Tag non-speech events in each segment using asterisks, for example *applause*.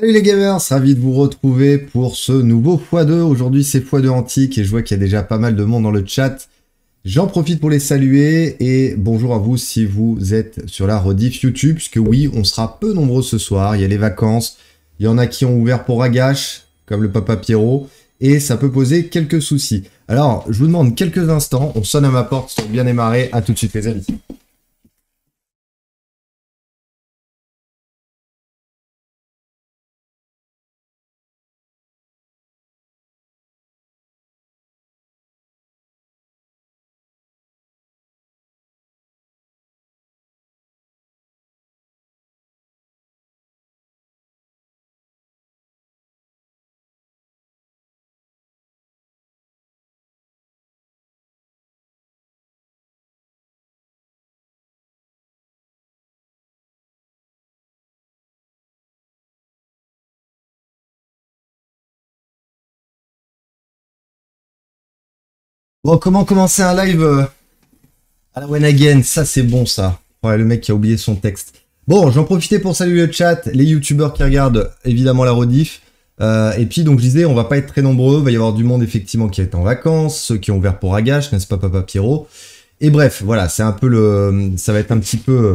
Salut les gamers, ravi de vous retrouver pour ce nouveau x2. Aujourd'hui c'est x2 antique et je vois qu'il y a déjà pas mal de monde dans le chat. J'en profite pour les saluer et bonjour à vous si vous êtes sur la rediff YouTube, puisque oui, on sera peu nombreux ce soir, il y a les vacances, il y en a qui ont ouvert pour Agache, comme le papa Pierrot, et ça peut poser quelques soucis. Alors, je vous demande quelques instants, on sonne à ma porte, soyez bien démarrés, à tout de suite les amis. Bon, comment commencer un live euh, à la Again Ça, c'est bon, ça. Ouais, le mec qui a oublié son texte. Bon, j'en profitais pour saluer le chat, les youtubeurs qui regardent évidemment la rediff. Euh, et puis, donc, je disais, on va pas être très nombreux. Il va y avoir du monde, effectivement, qui est en vacances, ceux qui ont ouvert pour Agache, n'est-ce pas, Papa Pierrot Et bref, voilà, c'est un peu le. Ça va être un petit peu euh,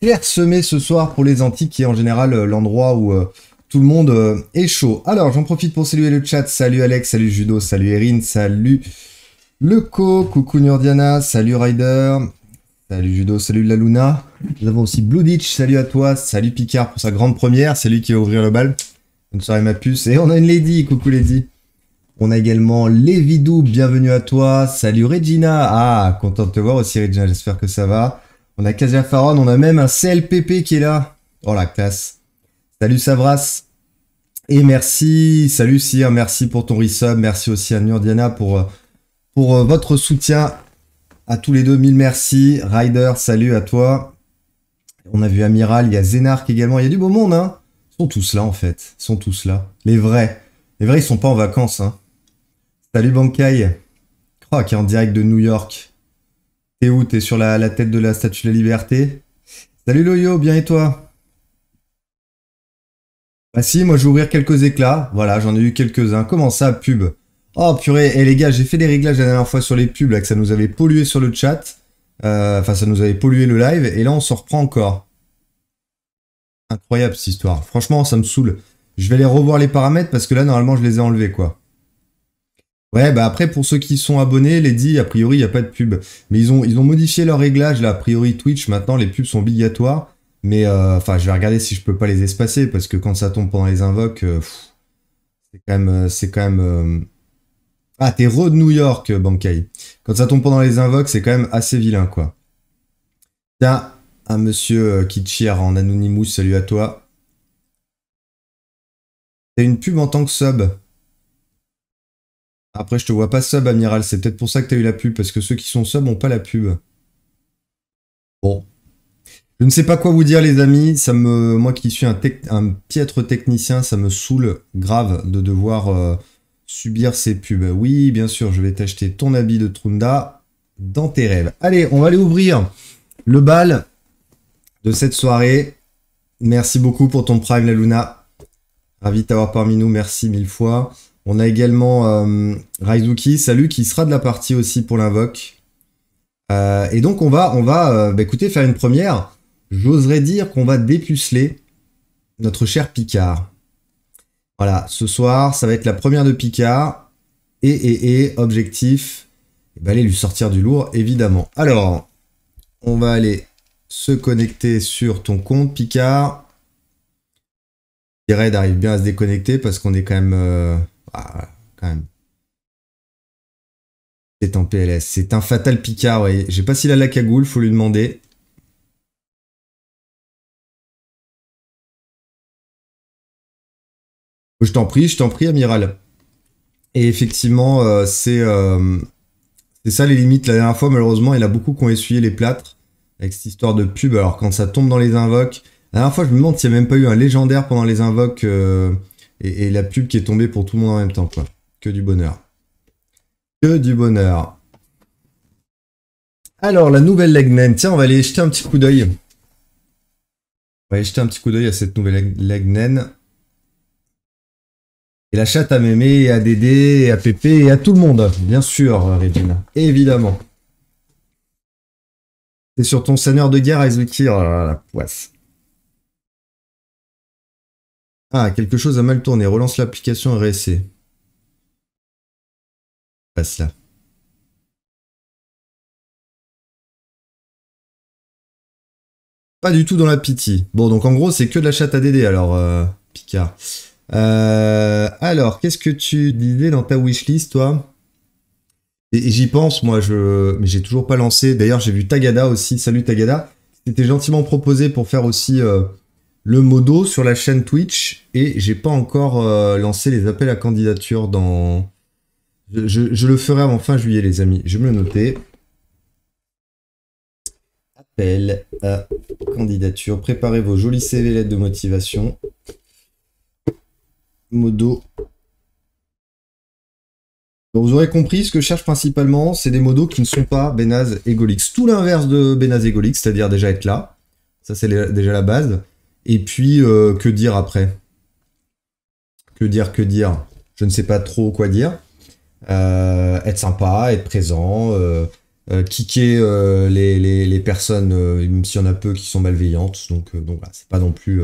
clairsemé ce soir pour les antiques qui est en général l'endroit où. tout le monde est chaud. Alors, j'en profite pour saluer le chat. Salut Alex, salut Judo, salut Erin, salut le coucou Nurdiana, salut Ryder, salut Judo, salut la Luna. Nous avons aussi Blue Ditch, salut à toi, salut Picard pour sa grande première, c'est lui qui va ouvrir le bal. Bonne soirée ma puce, et on a une Lady, coucou Lady. On a également Lévidou, bienvenue à toi, salut Regina, ah, content de te voir aussi Regina, j'espère que ça va. On a Casia Faron, on a même un CLPP qui est là. Oh la classe. Salut Savras, et merci, salut Sir, merci pour ton resub, merci aussi à Nurdiana pour euh, pour euh, votre soutien à tous les deux. Mille merci. Ryder, salut à toi. On a vu Amiral, il y a Zenark également. Il y a du beau monde, hein Ils sont tous là, en fait. Ils sont tous là. Les vrais. Les vrais, ils sont pas en vacances, hein. Salut Bankai. Oh, qui est en direct de New York. T'es où T'es sur la, la, tête de la Statue de la Liberté Salut Loyo, bien et toi Bah si, moi je vais ouvrir quelques éclats. Voilà, j'en ai eu quelques-uns. Comment ça, pub Oh purée, et eh, les gars, j'ai fait des réglages la dernière fois sur les pubs, là, que ça nous avait pollué sur le chat. Euh, enfin, ça nous avait pollué le live, et là, on s'en reprend encore. Incroyable, cette histoire. Franchement, ça me saoule. Je vais aller revoir les paramètres, parce que là, normalement, je les ai enlevés, quoi. Ouais, bah après, pour ceux qui sont abonnés, les dit, a priori, il n'y a pas de pub. Mais ils ont, ils ont modifié leurs réglages, là, a priori, Twitch, maintenant, les pubs sont obligatoires. Mais, euh, enfin, je vais regarder si je peux pas les espacer, parce que quand ça tombe pendant les invoques, euh, c'est quand même, c'est quand même, ah, t'es de New York, Bankai. Quand ça tombe pendant les invoques, c'est quand même assez vilain, quoi. Tiens, un monsieur euh, qui en Anonymous, salut à toi. T'as une pub en tant que sub. Après, je te vois pas sub, Amiral. C'est peut-être pour ça que t'as eu la pub, parce que ceux qui sont sub n'ont pas la pub. Bon. Je ne sais pas quoi vous dire, les amis. Ça me, moi qui suis un, piètre technicien, ça me saoule grave de devoir euh, Subir ses pubs. Oui, bien sûr, je vais t'acheter ton habit de Trunda dans tes rêves. Allez, on va aller ouvrir le bal de cette soirée. Merci beaucoup pour ton prime, la Luna. Ravi de t'avoir parmi nous. Merci mille fois. On a également euh, Raizuki, salut, qui sera de la partie aussi pour l'invoque. Euh, et donc on va, on va euh, bah, écoutez, faire une première. J'oserais dire qu'on va dépuceler notre cher Picard. Voilà, ce soir, ça va être la première de Picard. Et, et, et, objectif, et aller lui sortir du lourd, évidemment. Alors, on va aller se connecter sur ton compte Picard. Les raids bien à se déconnecter parce qu'on est quand même... Euh, ah, quand même. C'est en PLS. C'est un fatal Picard, voyez. Je sais pas s'il a la cagoule, faut lui demander. Je t'en prie, je t'en prie, amiral. Et effectivement, euh, euh, c'est ça les limites. La dernière fois, malheureusement, il a beaucoup qui ont essuyé les plâtres avec cette histoire de pub. Alors quand ça tombe dans les invoques, la dernière fois, je me demande s'il n'y a même pas eu un légendaire pendant les invoques euh, et, la pub qui est tombée pour tout le monde en même temps. Que du bonheur. Que du bonheur. Alors, la nouvelle Legnen. Tiens, on va aller jeter un petit coup d'œil. On va aller jeter un petit coup d'œil à cette nouvelle Legnen. Et la chatte à Mémé, à Dédé, à Pépé, et à tout le monde, bien sûr, Regina. Évidemment. C'est sur ton seigneur de guerre, Aizukir, Oh la poisse. Ah, quelque chose a mal tourné. Relance l'application RSC. Passe ça. Pas du tout dans la pitié. Bon, donc en gros, c'est que de la chatte à Dédé, alors, euh, Picard. Euh, alors, qu'est-ce que tu disais dans ta wishlist, toi et, j'y pense, moi, je, mais j'ai toujours pas lancé. D'ailleurs, j'ai vu Tagada aussi. Salut Tagada. C'était gentiment proposé pour faire aussi euh, le modo sur la chaîne Twitch. Et j'ai pas encore euh, lancé les appels à candidature dans. Je, le ferai avant fin juillet, les amis. Je vais me le noter. Appel à candidature. Préparez vos jolis CV lettres de motivation. Modo. vous aurez compris, ce que je cherche principalement, c'est des modos qui ne sont pas Benaz et Golix. Tout l'inverse de Benaz et Golix, c'est-à-dire déjà être là. Ça, c'est déjà la base. Et puis, euh, que dire après Que dire, que dire Je ne sais pas trop quoi dire. Euh, être sympa, être présent, euh, euh kicker les, personnes, même s'il y en a peu qui sont malveillantes. Donc, donc voilà, c'est pas non plus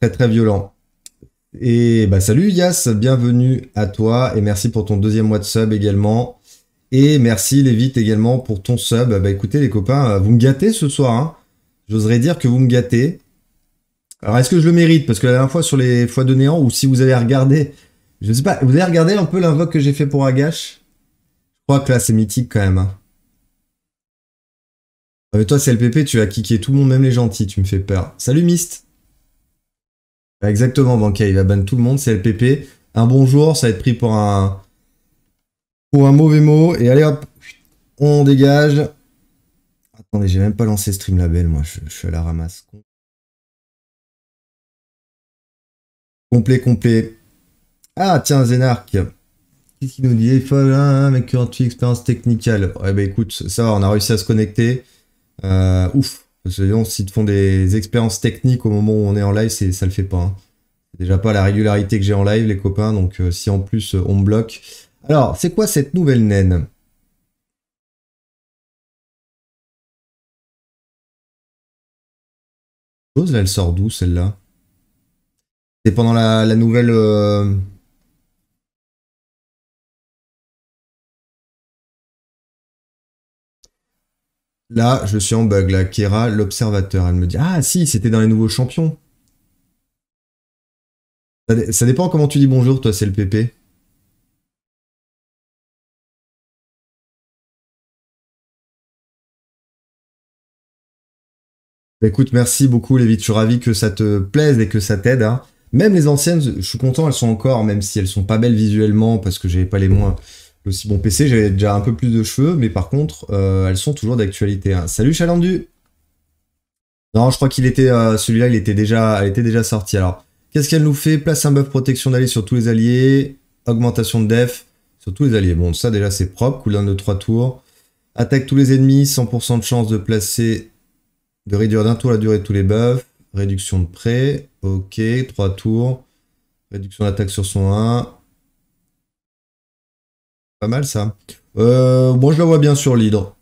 très très violent. Et bah salut Yas, bienvenue à toi et merci pour ton deuxième mois de sub également. Et merci Lévite également pour ton sub. Bah écoutez les copains, euh, vous me gâtez ce soir. Hein. J'oserais dire que vous me gâtez. Alors est-ce que je le mérite Parce que la dernière fois sur les fois de néant, ou si vous avez regardé, je sais pas, vous avez regardé un peu l'invoque que j'ai fait pour Agache Je crois que là c'est mythique quand même. Hein. Ah, mais toi, c'est le LPP, tu as kické tout le monde, même les gentils, tu me fais peur. Salut Mist bah, exactement, bancaire, il va ban tout le monde, c'est LPP. Un bonjour, ça va être pris pour un, pour un mauvais mot. Et allez hop, on dégage. Attendez, j'ai même pas lancé Stream Label, moi, je, suis à la ramasse. Complet, complet. Ah, tiens, Zenark. Qu'est-ce qu'il nous dit Il faut un mec qui expérience technicale. Eh ben écoute, ça va, on a réussi à se connecter. Euh, ouf, Sinon, s'ils te font des expériences techniques au moment où on est en live, c'est, ça le fait pas. Hein. déjà pas la régularité que j'ai en live, les copains. Donc, euh, si en plus euh, on me bloque. Alors, c'est quoi cette nouvelle naine Chose elle sort d'où celle-là C'est pendant la, nouvelle. Euh, Là, je suis en bug. Là, Kera, l'observateur, elle me dit Ah, si, c'était dans les nouveaux champions. Ça, dépend comment tu dis bonjour, toi, c'est le PP. Bah, écoute, merci beaucoup, Lévi. Je suis ravi que ça te plaise et que ça t'aide. Hein. Même les anciennes, je suis content, elles sont encore, même si elles sont pas belles visuellement, parce que j'ai pas les moins, aussi bon PC, j'avais déjà un peu plus de cheveux, mais par contre, euh, elles sont toujours d'actualité. Hein. Salut Chalandu Non, je crois qu'il était euh, celui-là, il était déjà, sorti. était déjà sorti Alors, qu'est-ce qu'elle nous fait Place un buff protection d'aller sur tous les alliés, augmentation de def sur tous les alliés. Bon, ça déjà c'est propre, cooldown de 3 tours. Attaque tous les ennemis, 100% de chance de placer, de réduire d'un tour la durée de tous les buffs. Réduction de prêt, ok, 3 tours. Réduction d'attaque sur son 1, pas mal ça. Euh, moi je la vois bien sur l'hydre.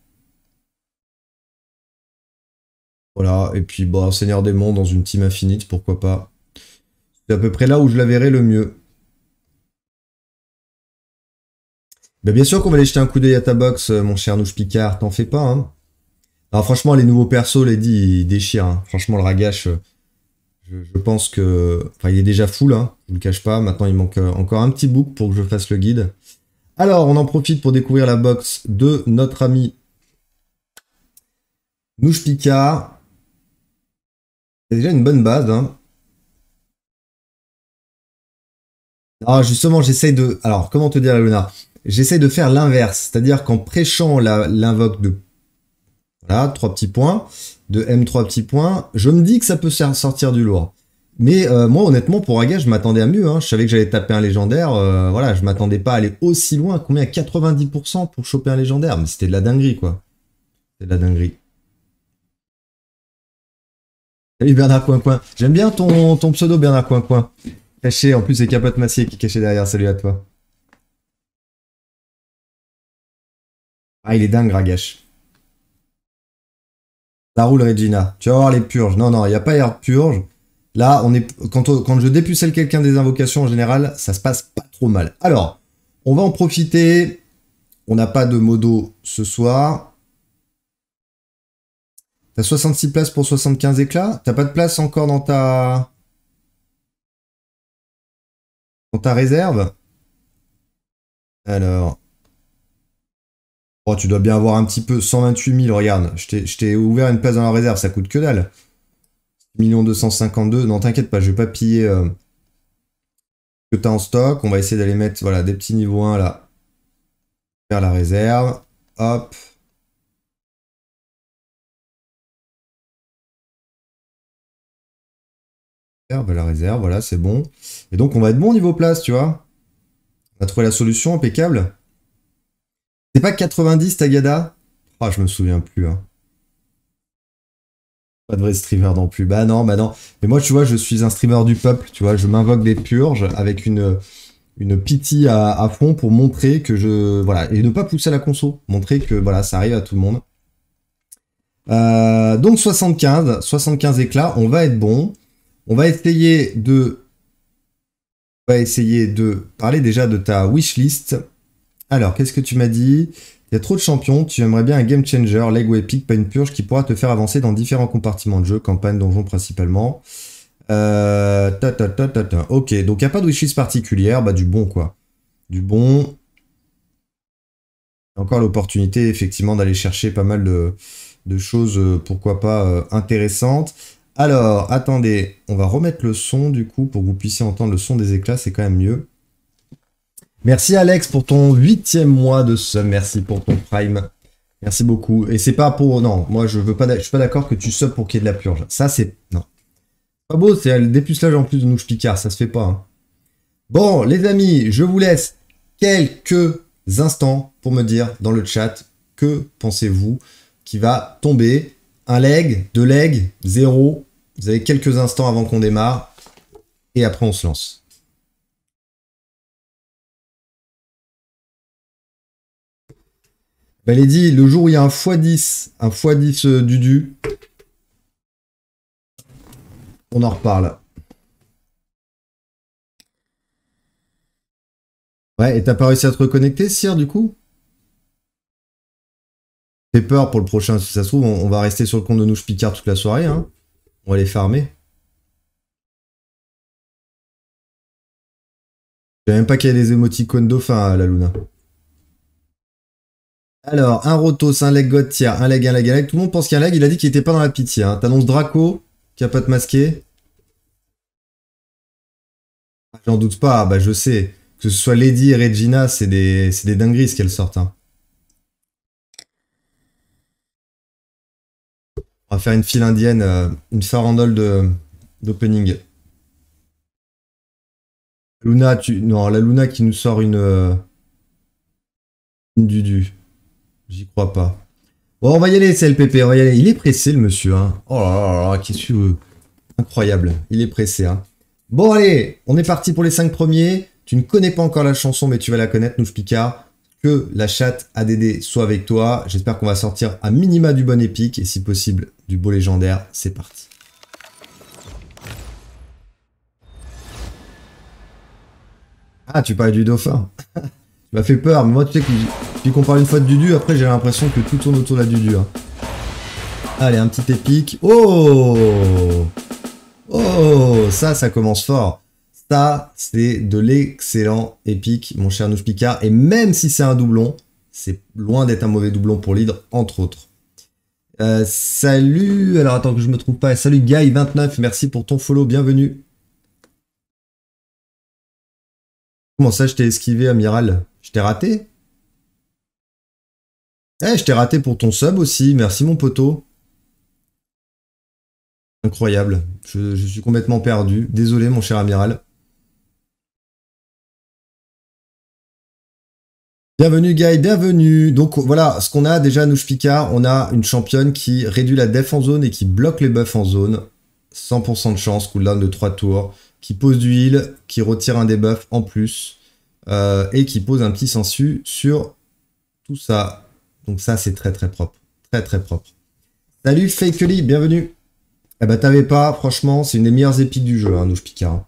Voilà, et puis bon, bah, Seigneur Démon dans une team infinite, pourquoi pas. C'est à peu près là où je la verrai le mieux. Ben bien sûr qu'on va aller jeter un coup d'œil à ta box, euh, mon cher Nouche Picard, t'en fais pas. Hein. Alors ah, franchement, les nouveaux persos, les dit, ils déchirent. Hein. Franchement, le Ragache, euh, je, pense que... Enfin, il est déjà full, hein, je ne le cache pas. Maintenant, il manque euh, encore un petit book pour que je fasse le guide. Alors, on en profite pour découvrir la box de notre ami Nouche C'est déjà une bonne base. Hein. Alors ah, justement, j'essaye de... Alors, comment te dire, la J'essaye de faire l'inverse, c'est-à-dire qu'en prêchant l'invoque de... Voilà, trois petits points, de M3 petits points, je me dis que ça peut sortir du lourd. Mais euh, moi, honnêtement, pour Aga, je m'attendais à mieux. Hein. Je savais que j'allais taper un légendaire. Euh, voilà, je m'attendais pas à aller aussi loin. Combien 90% pour choper un légendaire. Mais c'était de la dinguerie, quoi. C'était de la dinguerie. Salut Bernard Coincoin. J'aime bien ton, pseudo, Bernard Coincoin. Caché, en plus, c'est Capote Massier qui est caché derrière. Salut à toi. Ah, il est dingue, Ragash. Ça roule, Regina. Tu vas voir les purges. Non, non, il n'y a pas air purge. Là, on est, quand, je dépucelle quelqu'un des invocations, en général, ça se passe pas trop mal. Alors, on va en profiter. On n'a pas de modo ce soir. T'as 66 places pour 75 éclats. T'as pas de place encore dans ta... Dans ta réserve Alors... Oh, tu dois bien avoir un petit peu 128 000, regarde. Je t'ai ouvert une place dans la réserve, ça coûte que dalle. 1 252. Non, t'inquiète pas, je vais pas piller euh, ce que t'as en stock. On va essayer d'aller mettre voilà, des petits niveaux 1 là. Faire la réserve. Hop. La réserve, voilà, c'est bon. Et donc, on va être bon niveau place, tu vois. On a trouvé la solution impeccable. C'est pas 90 Tagada Ah, je me souviens plus. Hein pas de vrai streamer non plus. Bah non, bah non. Mais moi, tu vois, je suis un streamer du peuple, tu vois, je m'invoque des purges avec une, une pitié à, fond pour montrer que je. Voilà, et ne pas pousser à la conso. Montrer que, voilà, ça arrive à tout le monde. Euh, donc 75, 75 éclats, on va être bon. On va essayer de. On va essayer de parler déjà de ta wishlist. Alors, qu'est-ce que tu m'as dit il y a trop de champions, tu aimerais bien un game changer, l'ego Epic, pas une purge qui pourra te faire avancer dans différents compartiments de jeu, campagne, donjon principalement. Euh, ta, ta, ta, ta, Ok, donc il n'y a pas de wishlist particulière, bah du bon quoi. Du bon. Encore l'opportunité effectivement d'aller chercher pas mal de, choses, euh, pourquoi pas, euh, intéressantes. Alors, attendez, on va remettre le son du coup pour que vous puissiez entendre le son des éclats, c'est quand même mieux. Merci Alex pour ton huitième mois de sub. Merci pour ton prime. Merci beaucoup. Et c'est pas pour. Non, moi je veux pas. Je suis pas d'accord que tu subs pour qu'il y ait de la purge. Ça c'est. Non. Pas beau, c'est le dépucelage en plus de nous Picard. Ça se fait pas. Hein. Bon, les amis, je vous laisse quelques instants pour me dire dans le chat que pensez-vous qui va tomber. Un leg, deux legs, zéro. Vous avez quelques instants avant qu'on démarre. Et après on se lance. Bah, elle dit, le jour où il y a un x10, un x10 euh, Dudu, on en reparle. Ouais, et t'as pas réussi à te reconnecter, Sire, du coup Fais peur pour le prochain, si ça se trouve, on, va rester sur le compte de pique Picard toute la soirée, hein. On va les farmer. Je savais même pas qu'il y a des émoticônes dauphins à euh, la Luna. Alors, un Rotos, un leg un leg, un leg, un leg. Tout le monde pense qu'il y a un leg. Il a dit qu'il était pas dans la pitié. Hein. T'annonces Draco, qui a pas de masqué. Ah, j'en doute pas, bah je sais. Que ce soit Lady et Regina, c'est des, des dingueries qu'elles sortent. Hein. On va faire une file indienne, euh, une farandole de, d'opening. Luna, tu... Non, la Luna qui nous sort une... Euh, une dudu. J'y crois pas. Bon, on va y aller, PP. on va y aller. Il est pressé, le monsieur. Hein. Oh là là là, qu'est-ce que... Incroyable, il est pressé. Hein. Bon, allez, on est parti pour les 5 premiers. Tu ne connais pas encore la chanson, mais tu vas la connaître, nous Picard. Que la chatte ADD soit avec toi. J'espère qu'on va sortir à minima du bon épique et si possible du beau légendaire. C'est parti. Ah, tu parles du dauphin *laughs* Ça m'a fait peur, mais moi tu sais on qu'on parle une fois de Dudu, après j'ai l'impression que tout tourne autour de la Dudu. Hein. Allez, un petit épique. Oh Oh Ça, ça commence fort. Ça, c'est de l'excellent épique, mon cher Nouf Et même si c'est un doublon, c'est loin d'être un mauvais doublon pour l'hydre, entre autres. Euh, salut, alors attends que je me trouve pas. Salut Guy29, merci pour ton follow, bienvenue. Comment ça, je t'ai esquivé, Amiral je t'ai raté Eh, je t'ai raté pour ton sub aussi. Merci mon poteau. Incroyable. Je, suis complètement perdu. Désolé mon cher amiral. Bienvenue Guy, bienvenue. Donc voilà, ce qu'on a déjà nous Picard, on a une championne qui réduit la def en zone et qui bloque les buffs en zone. 100% de chance, cooldown de 3 tours, qui pose du heal, qui retire un debuff en plus. Euh, et qui pose un petit sensu sur tout ça. Donc ça, c'est très très propre. Très très propre. Salut Fakely, bienvenue. Eh ben t'avais pas, franchement, c'est une des meilleures épiques du jeu, hein, Nouche Picard.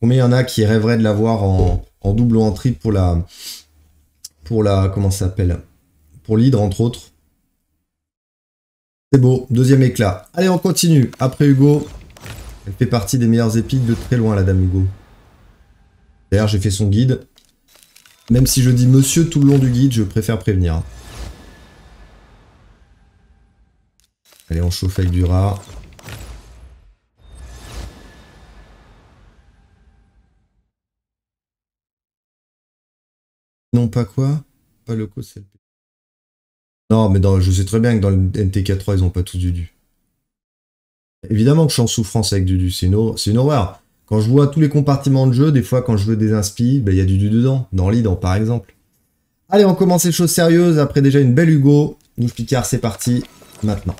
Combien il y en a qui rêveraient de l'avoir en, double ou en triple pour la... Pour la... Comment ça s'appelle Pour l'hydre, entre autres. C'est beau, deuxième éclat. Allez, on continue. Après Hugo, elle fait partie des meilleures épiques de très loin, la dame Hugo. D'ailleurs, j'ai fait son guide. Même si je dis monsieur tout le long du guide, je préfère prévenir. Allez, on chauffe avec du rat. Non, pas quoi Pas le Non, mais je sais très bien que dans le NTK3, ils n'ont pas tous du du. Évidemment que je suis en souffrance avec du Dudu, c'est une, horreur. Quand je vois tous les compartiments de jeu, des fois quand je veux des inspi, ben, il y a du du dedans, dans l'ident par exemple. Allez, on commence les choses sérieuses après déjà une belle Hugo. Nous Picard, c'est parti, maintenant.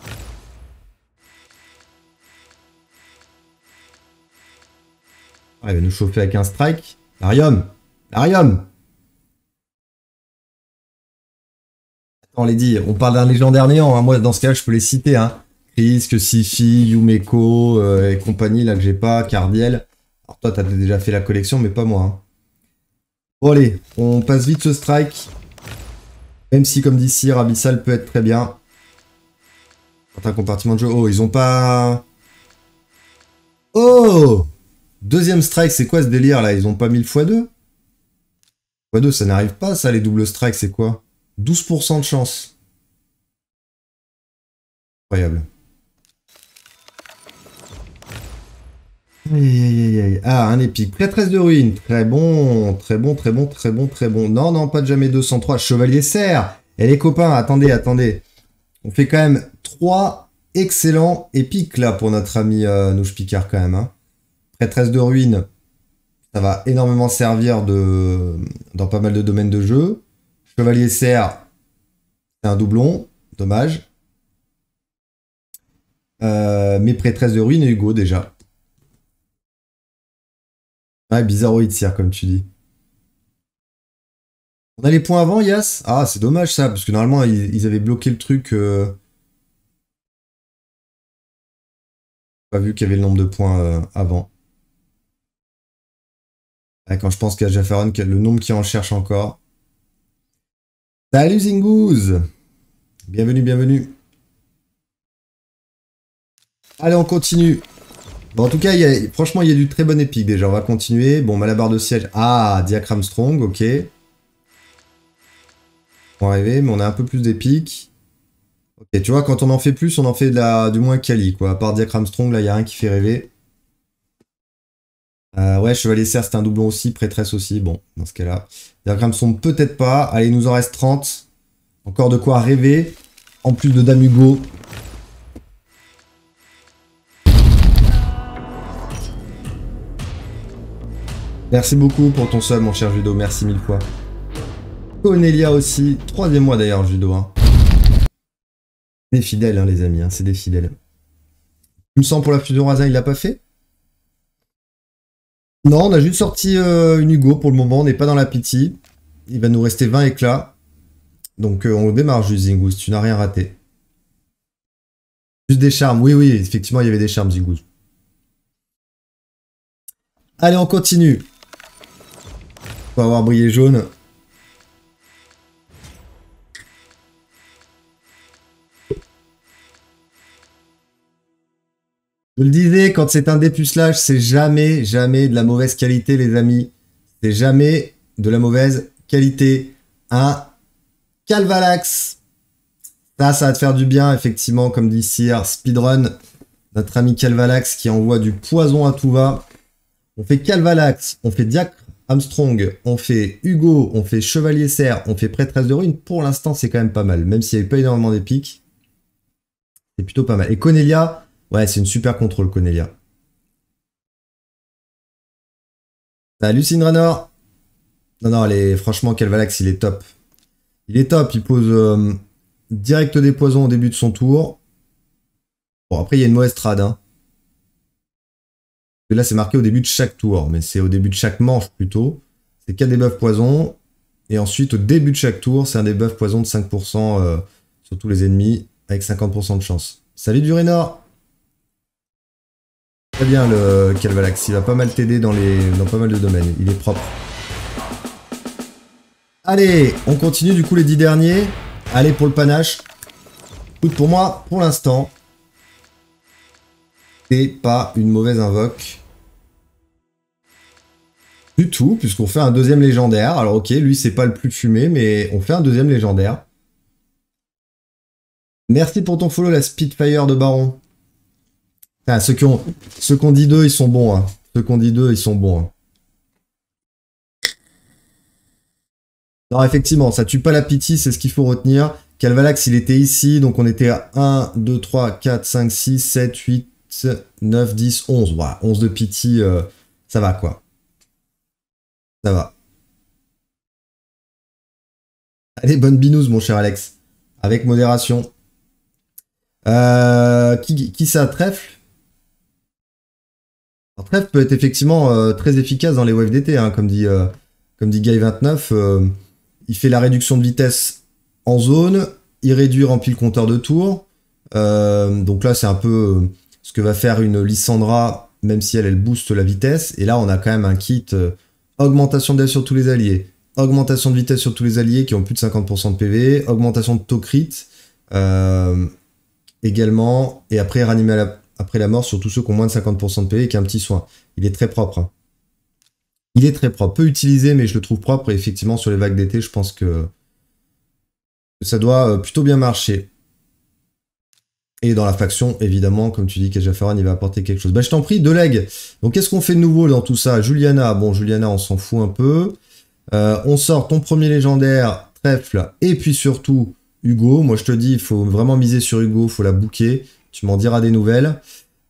Ah, il va nous chauffer avec un strike. Larium Larium Attends, les dit, on parle d'un légendaire néant. Hein. Moi, dans ce cas je peux les citer. Hein. Risk, Sifi, Yumeko euh, et compagnie, là que j'ai pas, Cardiel. Alors toi, t'as déjà fait la collection, mais pas moi. Hein. Bon allez, on passe vite ce strike. Même si, comme d'ici, Sir, peut être très bien. Certains compartiment de jeu. Oh, ils ont pas... Oh Deuxième strike, c'est quoi ce délire là Ils ont pas mis le x2 x2, ça n'arrive pas ça, les doubles strikes, c'est quoi 12% de chance. Incroyable. Ah, un épique. Prêtresse de ruine. Très bon, très bon, très bon, très bon, très bon. Non, non, pas de jamais 203. Chevalier serre. Et les copains, attendez, attendez. On fait quand même trois excellents épiques là pour notre ami euh, Nouche quand même. Hein. Prêtresse de ruine. Ça va énormément servir de... dans pas mal de domaines de jeu. Chevalier serre. C'est un doublon. Dommage. Euh, mais prêtresse de ruine et Hugo déjà. Ouais, bizarroïde, sir, comme tu dis. On a les points avant, Yas Ah, c'est dommage ça, parce que normalement, ils, avaient bloqué le truc. Euh, pas vu qu'il y avait le nombre de points euh, avant. quand je pense a Jaffaron, le nombre qui en cherche encore. Salut Zingouz Bienvenue, bienvenue. Allez, on continue. Bon, en tout cas, y a, franchement, il y a du très bon épique déjà. On va continuer. Bon, Malabar de siège. Ah, Diacram Strong, ok. On rêver, mais on a un peu plus d'épique. Ok, tu vois, quand on en fait plus, on en fait la, du moins Kali, quoi. À part Diacram Strong, là, il y a un qui fait rêver. Euh, ouais, Chevalier Serre, c'est un doublon aussi. Prêtresse aussi. Bon, dans ce cas-là. Diacram Strong, peut-être pas. Allez, il nous en reste 30. Encore de quoi rêver. En plus de Damugo. Merci beaucoup pour ton sub, mon cher Judo. Merci mille fois. Cornelia aussi. Troisième mois d'ailleurs, Judo. Hein. Des fidèles, hein, les amis. Hein. C'est des fidèles. Tu me sens pour la Razin, il l'a pas fait Non, on a juste sorti euh, une Hugo pour le moment. On n'est pas dans la pitié. Il va nous rester 20 éclats. Donc euh, on démarre juste Zingus. Tu n'as rien raté. Juste des charmes. Oui, oui, effectivement, il y avait des charmes Zingus. Allez, on continue avoir brillé jaune. Je le disais, quand c'est un dépucelage, c'est jamais, jamais de la mauvaise qualité, les amis. C'est jamais de la mauvaise qualité. Un Calvalax. Ça, ça va te faire du bien, effectivement, comme dit ici Speedrun. Notre ami Calvalax qui envoie du poison à tout va. On fait Calvalax, on fait Diac Armstrong, on fait Hugo, on fait Chevalier Serre, on fait Prêtresse de Ruine. Pour l'instant, c'est quand même pas mal. Même s'il n'y avait pas énormément d'épiques, c'est plutôt pas mal. Et Cornelia, ouais, c'est une super contrôle, Cornelia. Salut bah, Sindranor Non, non, est, franchement, Calvalax, il est top. Il est top, il pose euh, direct des poisons au début de son tour. Bon, après, il y a une mauvaise trad, hein là c'est marqué au début de chaque tour, mais c'est au début de chaque manche plutôt. C'est qu'un debuff poison, et ensuite au début de chaque tour, c'est un debuff poison de 5% euh, sur tous les ennemis, avec 50% de chance. Salut Durinor Très bien le Calvalax, il va pas mal t'aider dans, les... dans pas mal de domaines, il est propre. Allez, on continue du coup les 10 derniers. Allez pour le panache. Écoute, pour moi, pour l'instant, et pas une mauvaise invoque. Du tout, puisqu'on fait un deuxième légendaire. Alors ok, lui c'est pas le plus fumé, mais on fait un deuxième légendaire. Merci pour ton follow, la Spitfire de Baron. Ah, ceux qui ont, qu'on dit deux, ils sont bons. ce Ceux qu'on dit deux, ils sont bons. alors hein. hein. effectivement, ça tue pas la pitié, c'est ce qu'il faut retenir. Calvalax, il était ici, donc on était à 1, 2, 3, 4, 5, 6, 7, 8, 9, 10, 11. Voilà, 11 de pity, euh, ça va quoi. Ça va. Allez, bonne binouze, mon cher Alex. Avec modération. Euh, qui, ça, trèfle Trèfle peut être effectivement euh, très efficace dans les waves d'été, hein, comme dit, dit Guy29. il fait la réduction de vitesse en zone, il réduit, remplit le compteur de tours. donc là, c'est un peu ce que va faire une Lissandra, même si elle, elle booste la vitesse. Et là, on a quand même un kit euh, augmentation de sur tous les alliés, augmentation de vitesse sur tous les alliés qui ont plus de 50% de PV, augmentation de taux euh, également, et après ranimer après la mort sur tous ceux qui ont moins de 50% de PV et qui ont un petit soin. Il est très propre. Hein. Il est très propre. Peu utilisé, mais je le trouve propre. Et effectivement, sur les vagues d'été, je pense que ça doit euh, plutôt bien marcher. Et dans la faction, évidemment, comme tu dis, Kejafaran, il va apporter quelque chose. Bah, je t'en prie, deux legs. Donc, qu'est-ce qu'on fait de nouveau dans tout ça Juliana, bon, Juliana, on s'en fout un peu. Euh, on sort ton premier légendaire, Trèfle, et puis surtout, Hugo. Moi, je te dis, il faut vraiment miser sur Hugo, Il faut la bouquer. Tu m'en diras des nouvelles.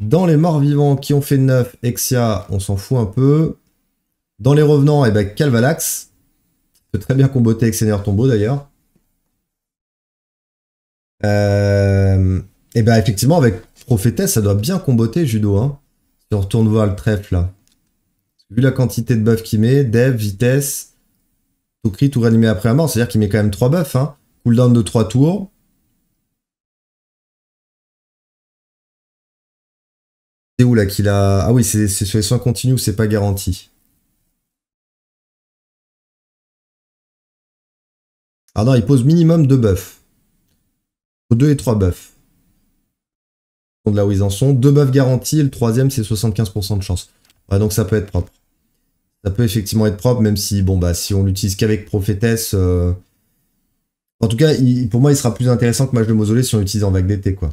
Dans les morts vivants qui ont fait neuf, Exia, on s'en fout un peu. Dans les revenants, et eh ben, Calvalax. Peut très bien comboter avec Seigneur Tombeau, d'ailleurs. Euh... Et eh bien effectivement, avec Prophétesse, ça doit bien comboter judo. Hein. Si on retourne voir le trèfle là. Vu la quantité de buffs qu'il met, dev, vitesse, tout crit, tout réanimé après la mort, c'est-à-dire qu'il met quand même 3 buffs. Hein. Cooldown de 3 tours. C'est où là qu'il a. Ah oui, c'est sur les soins continus, c'est pas garanti. Ah non, il pose minimum 2 buffs. deux et trois buffs de là où ils en sont. Deux buffs garantis, le troisième c'est 75% de chance. donc ça peut être propre. Ça peut effectivement être propre, même si bon bah si on l'utilise qu'avec prophétesse. Euh, en tout cas, pour moi, il sera plus intéressant que Mage de mausolée si on l'utilise en vague d'été, quoi.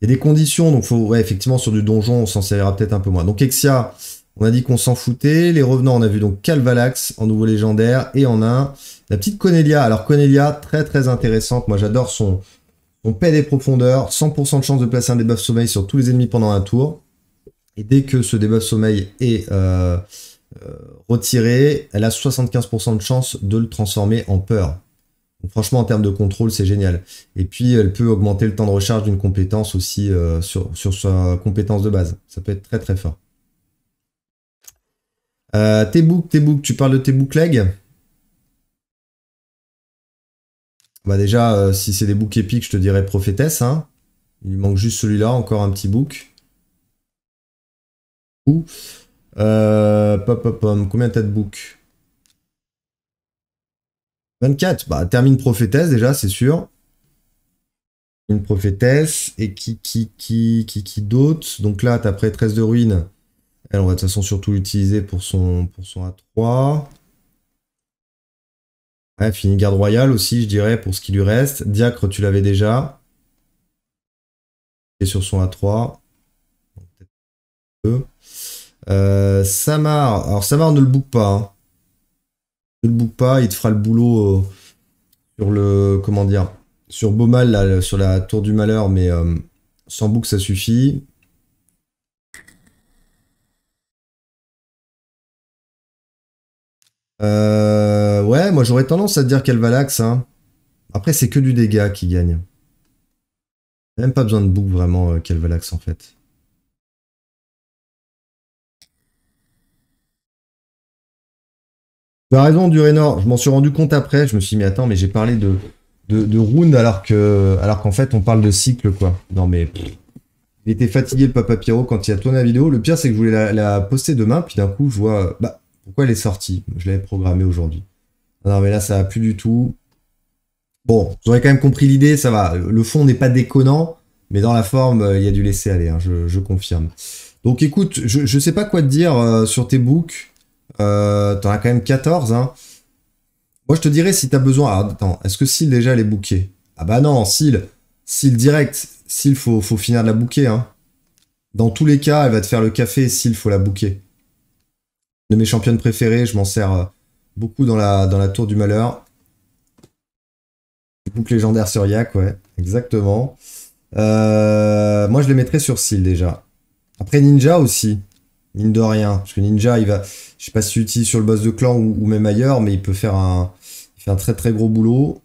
Il y a des conditions, donc faut, effectivement, sur du donjon, on s'en servira peut-être un peu moins. Donc Exia, on a dit qu'on s'en foutait. Les revenants, on a vu donc Calvalax en nouveau légendaire et en un. La petite Cornelia. Alors Cornelia, très très intéressante. Moi j'adore son, on paie des profondeurs, 100% de chance de placer un debuff sommeil sur tous les ennemis pendant un tour. Et dès que ce debuff sommeil est euh, euh, retiré, elle a 75% de chance de le transformer en peur. franchement, en termes de contrôle, c'est génial. Et puis, elle peut augmenter le temps de recharge d'une compétence aussi euh, sur, sa compétence de base. Ça peut être très très fort. Euh, T-Book, tu parles de T-Book Leg Bah déjà, euh, si c'est des boucs épiques, je te dirais prophétesse. Hein. Il manque juste celui-là, encore un petit bouc Ou euh, pop, pop, combien t'as de books 24. Bah termine prophétesse déjà, c'est sûr. Une prophétesse et qui qui qui qui, qui d'autre Donc là, t'as prêtresse de ruine. Elle, on va de toute façon surtout l'utiliser pour son pour son A3. Hein, fini garde royale aussi, je dirais, pour ce qui lui reste. Diacre, tu l'avais déjà. Et sur son A3. Euh, Samar. Alors Samar ne le boucle pas. Hein. Ne le boucle pas, il te fera le boulot euh, sur le. Comment dire Sur Beaumal, sur la tour du malheur, mais euh, sans boucle ça suffit. Euh, ouais, moi j'aurais tendance à te dire Kelvalax Hein. Après, c'est que du dégât qui gagne. Même pas besoin de bouc vraiment, euh, qu'elle l'axe, en fait. Tu as raison, Durénor. Je m'en suis rendu compte après. Je me suis mis, attends, mais j'ai parlé de, de, round alors que alors qu'en fait on parle de cycle quoi. Non mais il était fatigué le papa Pierrot quand il a tourné la vidéo. Le pire c'est que je voulais la, poster demain puis d'un coup je vois bah pourquoi elle est sortie. Je l'avais programmée aujourd'hui. Non, mais là, ça va plus du tout. Bon, aurez quand même compris l'idée, ça va. Le fond n'est pas déconnant, mais dans la forme, euh, il y a du laisser aller, hein, je, confirme. Donc écoute, je, ne sais pas quoi te dire euh, sur tes books. Euh, t'en as quand même 14. Hein. Moi, je te dirais si t'as besoin. attends, est-ce que Syl déjà les bouquets Ah bah non, Syl. Syl direct. Syl, faut, faut finir de la bouquer. Hein. Dans tous les cas, elle va te faire le café. s'il faut la bouquer. De mes championnes préférées, je m'en sers Beaucoup dans la, dans la tour du malheur. Book légendaire sur Yak, ouais, exactement. Euh, moi, je les mettrais sur Seal déjà. Après, Ninja aussi. Mine de rien. Parce que Ninja, il va. Je sais pas si utilise sur le boss de clan ou, même ailleurs, mais il peut faire un. Il fait un très très gros boulot.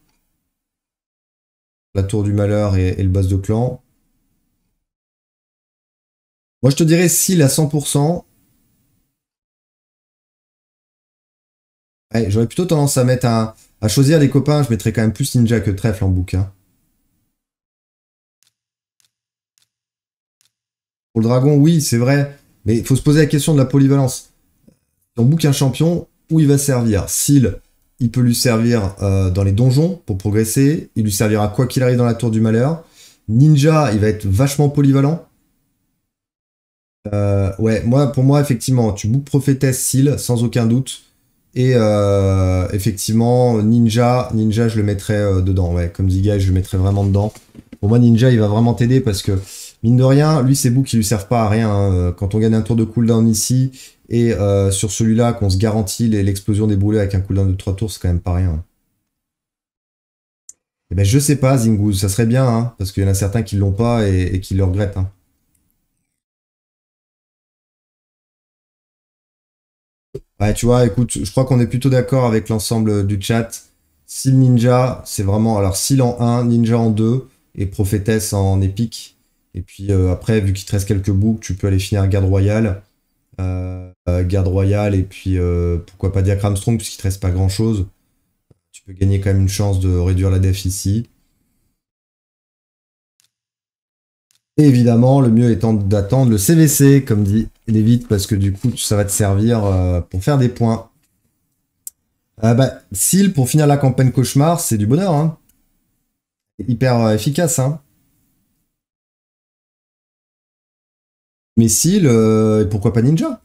La tour du malheur et, le boss de clan. Moi, je te dirais Seal à 100%. Eh, j'aurais plutôt tendance à mettre À choisir les copains, je mettrais quand même plus Ninja que Trèfle en bouquin. Pour le dragon, oui, c'est vrai. Mais il faut se poser la question de la polyvalence. Si on un champion, où il va servir S'il, il peut lui servir euh, dans les donjons pour progresser. Il lui servira quoi qu'il arrive dans la tour du malheur. Ninja, il va être vachement polyvalent. Euh, ouais, moi, pour moi, effectivement, tu book prophétesse, s'il sans aucun doute. Et euh, effectivement, Ninja, Ninja, je le mettrais euh, dedans. Ouais, comme Ziga, je le mettrais vraiment dedans. Pour moi, Ninja, il va vraiment t'aider parce que, mine de rien, lui, ses boucs ils lui servent pas à rien. Hein. Euh, quand on gagne un tour de cooldown ici, et sur celui-là, qu'on se garantit l'explosion des brûlés avec un cooldown de 3 tours, c'est quand même pas rien. Et hein. eh ben, je sais pas, Zingouz, ça serait bien, hein, parce qu'il y en a certains qui l'ont pas et, et qui le regrettent. Ouais, bah, tu vois, écoute, je crois qu'on est plutôt d'accord avec l'ensemble euh, du chat. Seal Ninja, c'est vraiment. Alors, Seal en 1, Ninja en 2 et Prophétesse en épique. Et puis euh, après, vu qu'il te reste quelques boucles, tu peux aller finir Garde Royale. Euh, garde Royale et puis pourquoi pas Diacram Strong puisqu'il te reste pas grand chose. Tu peux gagner quand même une chance de réduire la def ici. évidemment, le mieux étant d'attendre le CVC, comme dit Lévite, parce que du coup, ça va te servir euh, pour faire des points. Ah bah, Seal, pour finir la campagne cauchemar, c'est du bonheur. Hein. Hyper euh, efficace. Hein. Mais Seal, pourquoi pas Ninja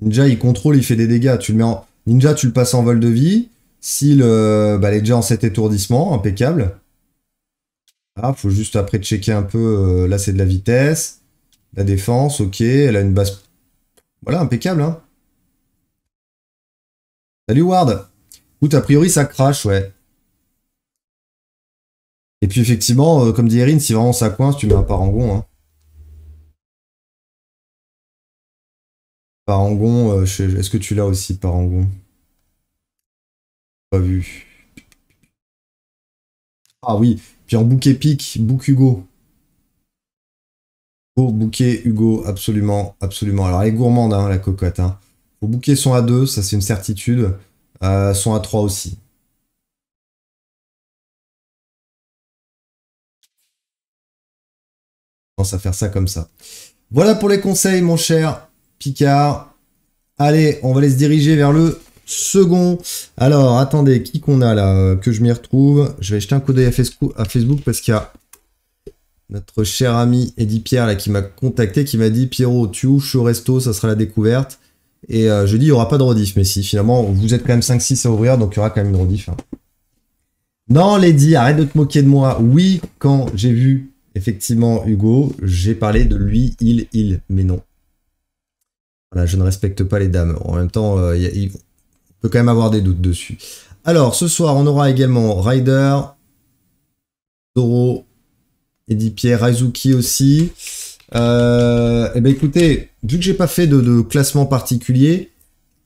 Ninja, il contrôle, il fait des dégâts. Tu mets en... Ninja, tu le passes en vol de vie. Seal, bah, est déjà en cet étourdissement, impeccable. Ah, faut juste après checker un peu. Euh, là, c'est de la vitesse. La défense, ok. Elle a une base. Voilà, impeccable. Hein Salut Ward. Écoute, a priori, ça crache, ouais. Et puis, effectivement, euh, comme dit Erin, si vraiment ça coince, tu mets un parangon. Hein. Parangon, euh, est-ce que tu l'as aussi, parangon Pas vu. Ah oui, puis en bouquet pic, bouc Hugo. Pour bouquet Hugo, absolument, absolument. Alors elle est gourmande, hein, la cocotte. Hein. Pour sont son A2, ça c'est une certitude. Sont euh, son A3 aussi. Je pense à faire ça comme ça. Voilà pour les conseils, mon cher Picard. Allez, on va les se diriger vers le second. Alors, attendez, qui qu'on a là euh, Que je m'y retrouve. Je vais jeter un coup d'œil à Facebook parce qu'il y a notre cher ami Eddie Pierre là, qui m'a contacté, qui m'a dit Pierrot, tu ouvres au resto, ça sera la découverte. Et euh, je dis, il n'y aura pas de rediff, mais si finalement, vous êtes quand même 5-6 à ouvrir, donc il y aura quand même une rediff. Non, hein. Lady, arrête de te moquer de moi. Oui, quand j'ai vu effectivement Hugo, j'ai parlé de lui, il, il, mais non. Voilà, je ne respecte pas les dames. En même temps, euh, il y a, quand même avoir des doutes dessus. Alors, ce soir, on aura également Ryder, Zoro, Eddie Pierre, Raizuki aussi. et euh, eh ben écoutez, vu que j'ai pas fait de, classement particulier,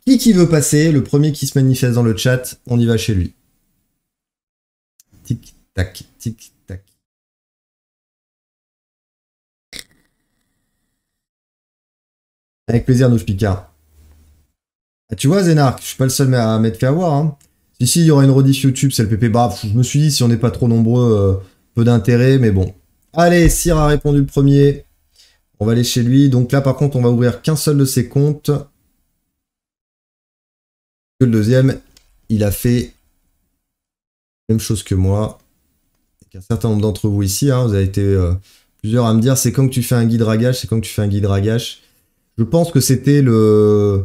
qui qui veut passer Le premier qui se manifeste dans le chat, on y va chez lui. Tic tac, tic tac. Avec plaisir, nous Picard. Ah, tu vois, Zenark, je suis pas le seul à m'être fait avoir. Ici hein. il y aura une rediff YouTube, c'est le PP. Bah, je me suis dit, si on n'est pas trop nombreux, euh, peu d'intérêt, mais bon. Allez, Sir a répondu le premier. On va aller chez lui. Donc là, par contre, on va ouvrir qu'un seul de ses comptes. Que le deuxième, il a fait même chose que moi. Qu'un certain nombre d'entre vous ici, hein, vous avez été euh, plusieurs à me dire, c'est quand tu fais un guide ragage, c'est quand tu fais un guide ragage. Je pense que c'était le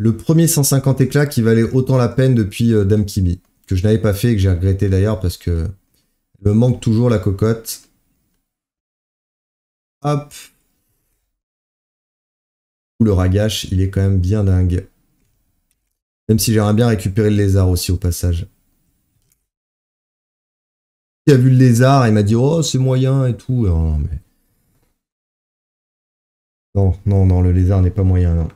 le premier 150 éclats qui valait autant la peine depuis euh, Kibi, que je n'avais pas fait et que j'ai regretté d'ailleurs parce que me manque toujours la cocotte. Hop. Le ragache, il est quand même bien dingue. Même si j'aimerais bien récupérer le lézard aussi au passage. Il a vu le lézard et m'a dit Oh, c'est moyen et tout. Non, mais... non, non, non, le lézard n'est pas moyen. Non.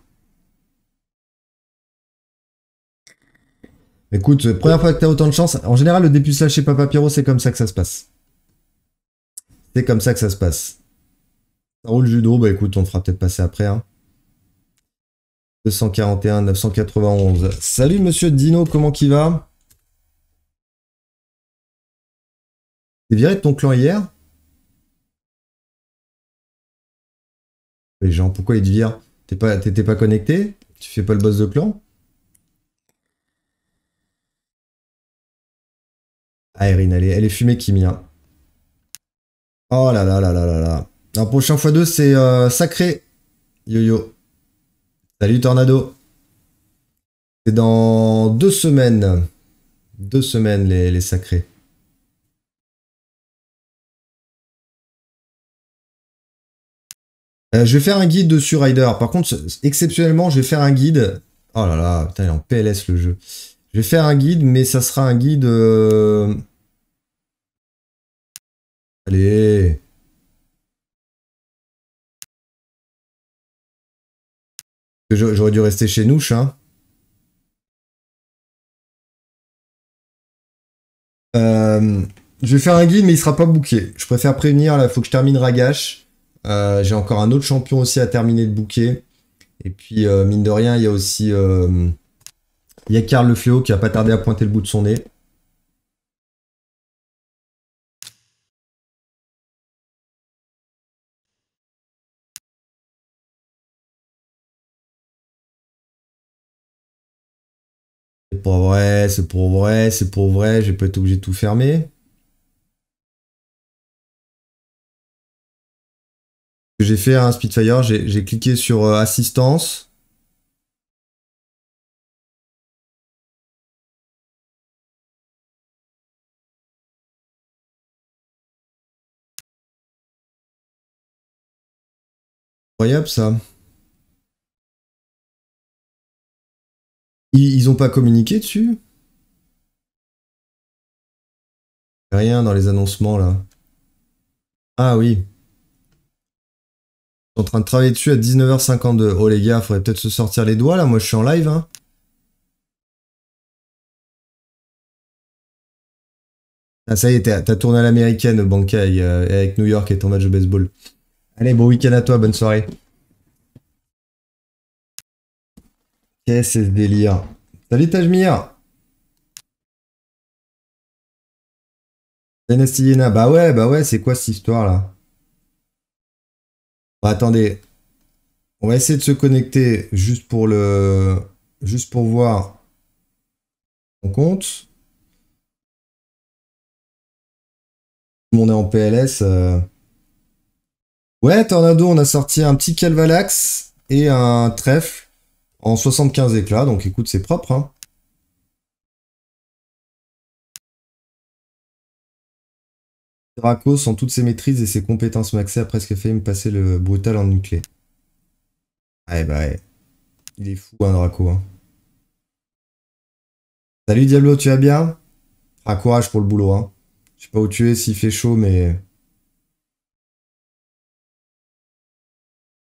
Écoute, première fois que t'as autant de chance. En général, le dépucelage chez Papa c'est comme ça que ça se passe. C'est comme ça que ça se passe. Ça roule judo, bah écoute, on fera peut-être passer après. 241 hein. 991. Salut monsieur Dino, comment qui va T'es viré de ton clan hier Les gens, pourquoi ils te virent T'étais pas connecté Tu fais pas le boss de clan Aérine, ah, elle est, elle est fumée, Kimia. Hein. Oh là là là là là là. La prochain x2, c'est euh, sacré. Yo-yo. Salut, Tornado. C'est dans deux semaines. Deux semaines, les, sacrés. Euh, je vais faire un guide de Rider. Par contre, exceptionnellement, je vais faire un guide. Oh là là, putain, il est en PLS le jeu. Je vais faire un guide, mais ça sera un guide... Euh, allez J'aurais dû rester chez nous, hein. Euh, je vais faire un guide, mais il sera pas bouqué. Je préfère prévenir, là, faut que je termine Ragash. Euh, j'ai encore un autre champion aussi à terminer de bouquet. Et puis, mine de rien, il y a aussi... Il y a Karl le fléau qui a pas tardé à pointer le bout de son nez. C'est pour vrai, c'est pour vrai, c'est pour vrai, vais pas être obligé de tout fermer. J'ai fait un hein, Spitfire, j'ai cliqué sur euh, assistance. ça. Ils n'ont pas communiqué dessus Rien dans les annoncements là. Ah oui. en train de travailler dessus à 19h52. Oh les gars, faudrait peut-être se sortir les doigts là, moi je suis en live. Hein. Ah ça y est, t'as tourné à l'américaine, bancaille euh, avec New York et ton match de baseball. Allez, bon week-end à toi, bonne soirée. Qu'est-ce que ce délire Salut Tajmir Yena, bah ouais, bah ouais, c'est quoi cette histoire là bah, Attendez, on va essayer de se connecter juste pour le, juste pour voir. On compte. monde est en PLS. Euh. Ouais, Tornado, on a sorti un petit Calvalax et un trèfle en 75 éclats. Donc écoute, c'est propre. Hein. Draco, sans toutes ses maîtrises et ses compétences maxées, a presque fait me passer le brutal en nuclé. Ah, eh bah, ouais. il est fou, hein, Draco. Hein. Salut Diablo, tu vas bien Racourage ah, courage pour le boulot. Hein. Je sais pas où tu es, s'il fait chaud, mais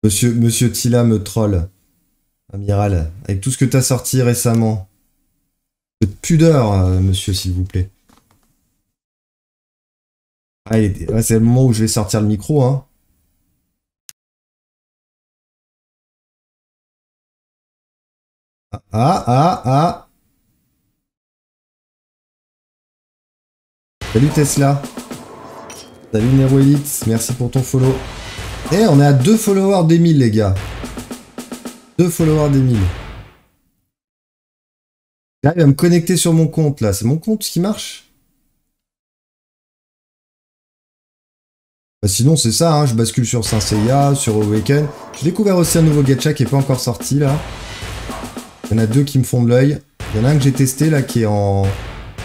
Monsieur, Monsieur Tila me troll. Amiral, avec tout ce que t'as sorti récemment. cette pudeur, euh, monsieur, s'il vous plaît. Allez, ah, c'est le moment où je vais sortir le micro, hein. Ah, ah, ah. ah. Salut Tesla. Salut Nero Elite, merci pour ton follow. Et eh, on est à deux followers des 1000, les gars. Deux followers des 1000. Là, il va me connecter sur mon compte, là. C'est mon compte qui marche bah, Sinon, c'est ça, hein. je bascule sur Saint Seiya, sur Awaken. J'ai découvert aussi un nouveau gacha qui n'est pas encore sorti, là. Il y en a deux qui me font de l'œil. Il y en a un que j'ai testé, là, qui est en...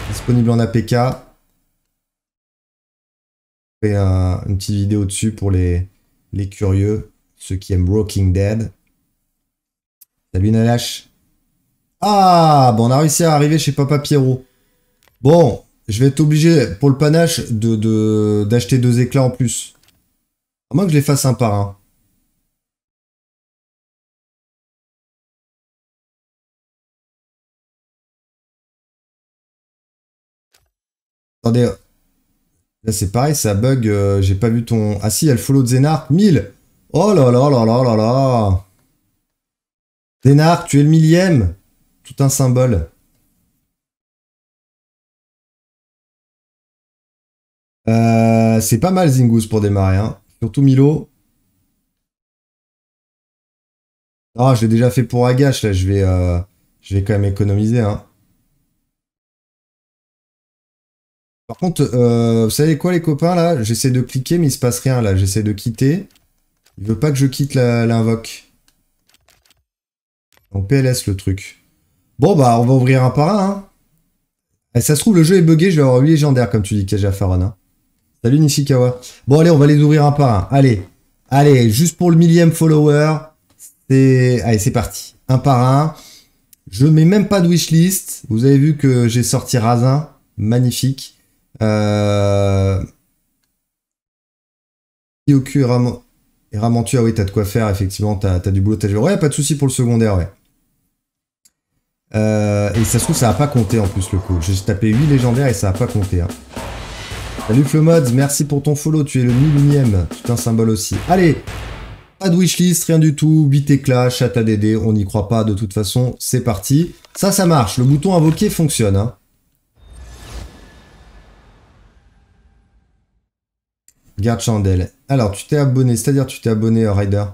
disponible en APK. Je vais une petite vidéo dessus pour les les curieux, ceux qui aiment Rocking Dead. Salut Nalash. Ah, bon, bah, on a réussi à arriver chez Papa Pierrot. Bon, je vais être obligé, pour le panache, de d'acheter deux éclats en plus. À moins que je les fasse un par un. Attendez, Là, c'est pareil, ça bug. Euh, j'ai pas vu ton. Ah si, il follow de Zenark. 1000 Oh là là là là là là Zenark, tu es le millième Tout un symbole. Euh, c'est pas mal Zingus pour démarrer. Hein. Surtout Milo. Ah, je l'ai déjà fait pour Agache. Là, je vais, euh, je vais quand même économiser. Hein. Par contre, euh, vous savez quoi les copains là J'essaie de cliquer mais il se passe rien là. J'essaie de quitter. Il veut pas que je quitte l'invoque. On PLS le truc. Bon bah on va ouvrir un par un. Hein. Eh, ça se trouve le jeu est bugué. je vais avoir eu légendaire comme tu dis Kaja hein. Salut Nishikawa. Bon allez on va les ouvrir un par un. Allez. Allez, juste pour le millième follower. C'est... Allez c'est parti. Un par un. Je mets même pas de wishlist. Vous avez vu que j'ai sorti Razin. Magnifique. Euh... Yoku et, et Ramantu, ah oui, t'as de quoi faire, effectivement, t'as du boulot, t'as du Ouais, pas de souci pour le secondaire, ouais. Euh... et ça se trouve, ça a pas compté en plus le coup. J'ai tapé 8 légendaires et ça a pas compté. Hein. Salut Flomods, merci pour ton follow, tu es le 1000 tout un symbole aussi. Allez, pas de wishlist, rien du tout, 8 éclats, chat ADD, on n'y croit pas de toute façon, c'est parti. Ça, ça marche, le bouton invoqué fonctionne. Hein. Garde chandelle. Alors, tu t'es abonné, c'est-à-dire tu t'es abonné, à euh, Rider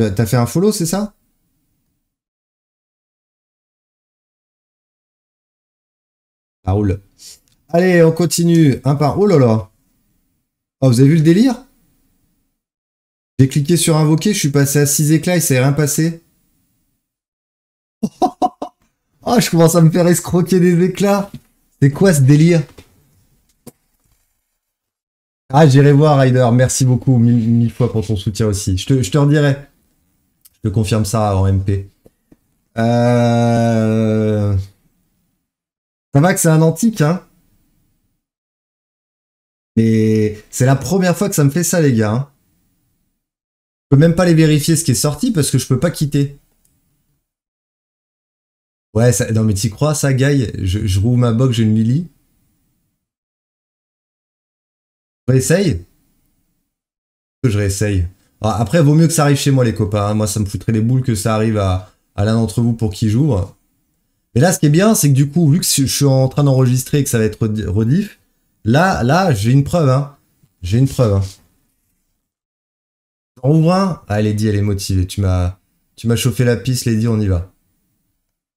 euh, T'as fait un follow, c'est ça Ah, Allez, on continue. Un par. Oh là là. Oh, vous avez vu le délire J'ai cliqué sur invoquer, je suis passé à 6 éclats et ça rien passé. oh, *laughs* je commence à me faire escroquer des éclats. C'est quoi ce délire Ah, j'irai voir, Ryder. Merci beaucoup, mille, fois pour ton soutien aussi. Je te, je te redirai. Je te confirme ça en MP. Euh... Ça va que c'est un antique, hein Mais c'est la première fois que ça me fait ça, les gars. Hein. je peux même pas les vérifier ce qui est sorti parce que je peux pas quitter. Ouais, ça, non mais tu crois, ça, Guy je, je, ma box, j'ai une Lily. Réessaye Que je réessaye. Ah, après, vaut mieux que ça arrive chez moi, les copains. Hein. Moi, ça me foutrait les boules que ça arrive à, à l'un d'entre vous pour qui joue. Mais là, ce qui est bien, c'est que du coup, vu que je suis en train d'enregistrer et que ça va être rediff, là, là, j'ai une preuve. Hein. J'ai une preuve. Hein. On ouvre un ah, Lady, elle est motivée. Tu m'as chauffé la piste, Lady, on y va.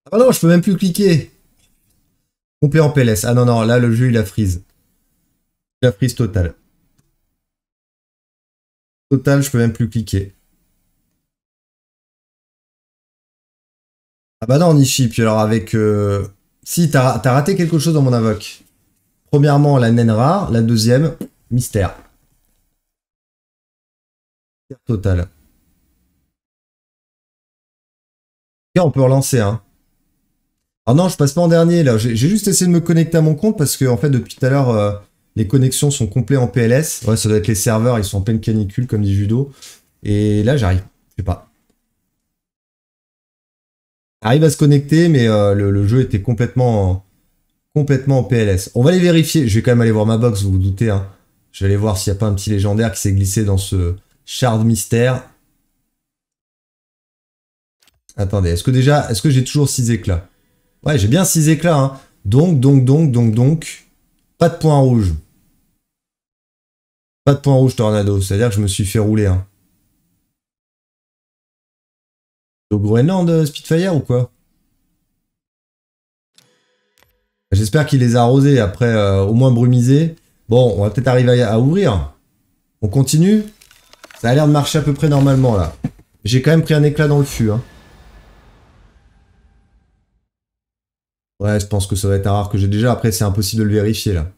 Ah bah non, je peux même plus cliquer. Complé en PLS. Ah non, non, là, le jeu, il a freeze. Il a freeze totale. Total, je peux même plus cliquer. Ah bah non, Nishi, puis alors avec... Euh... Si, t'as raté quelque chose dans mon invoque. Premièrement, la naine rare. La deuxième, mystère. Mystère total. Et on peut relancer, hein. Ah non, je passe pas en dernier là. J'ai juste essayé de me connecter à mon compte parce que en fait depuis tout à l'heure euh, les connexions sont complètes en PLS. Ouais, ça doit être les serveurs, ils sont en pleine canicule comme dit Judo. Et là j'arrive, je sais pas. Arrive à se connecter, mais euh, le, jeu était complètement complètement en PLS. On va les vérifier. Je vais quand même aller voir ma box, vous vous doutez. Hein. Je vais aller voir s'il n'y a pas un petit légendaire qui s'est glissé dans ce char de mystère. Attendez, est-ce que déjà, est-ce que j'ai toujours 6 éclats Ouais, j'ai bien 6 éclats. Hein. Donc, donc, donc, donc, donc, pas de point rouge. Pas de point rouge tornado, c'est-à-dire que je me suis fait rouler. Hein. Au Groenland, euh, Spitfire ou quoi J'espère qu'il les a arrosés, après euh, au moins brumisé, Bon, on va peut-être arriver à, ouvrir. On continue Ça a l'air de marcher à peu près normalement là. J'ai quand même pris un éclat dans le fût. Hein. Ouais, je pense que ça va être un rare que j'ai déjà. Après, c'est impossible de le vérifier là.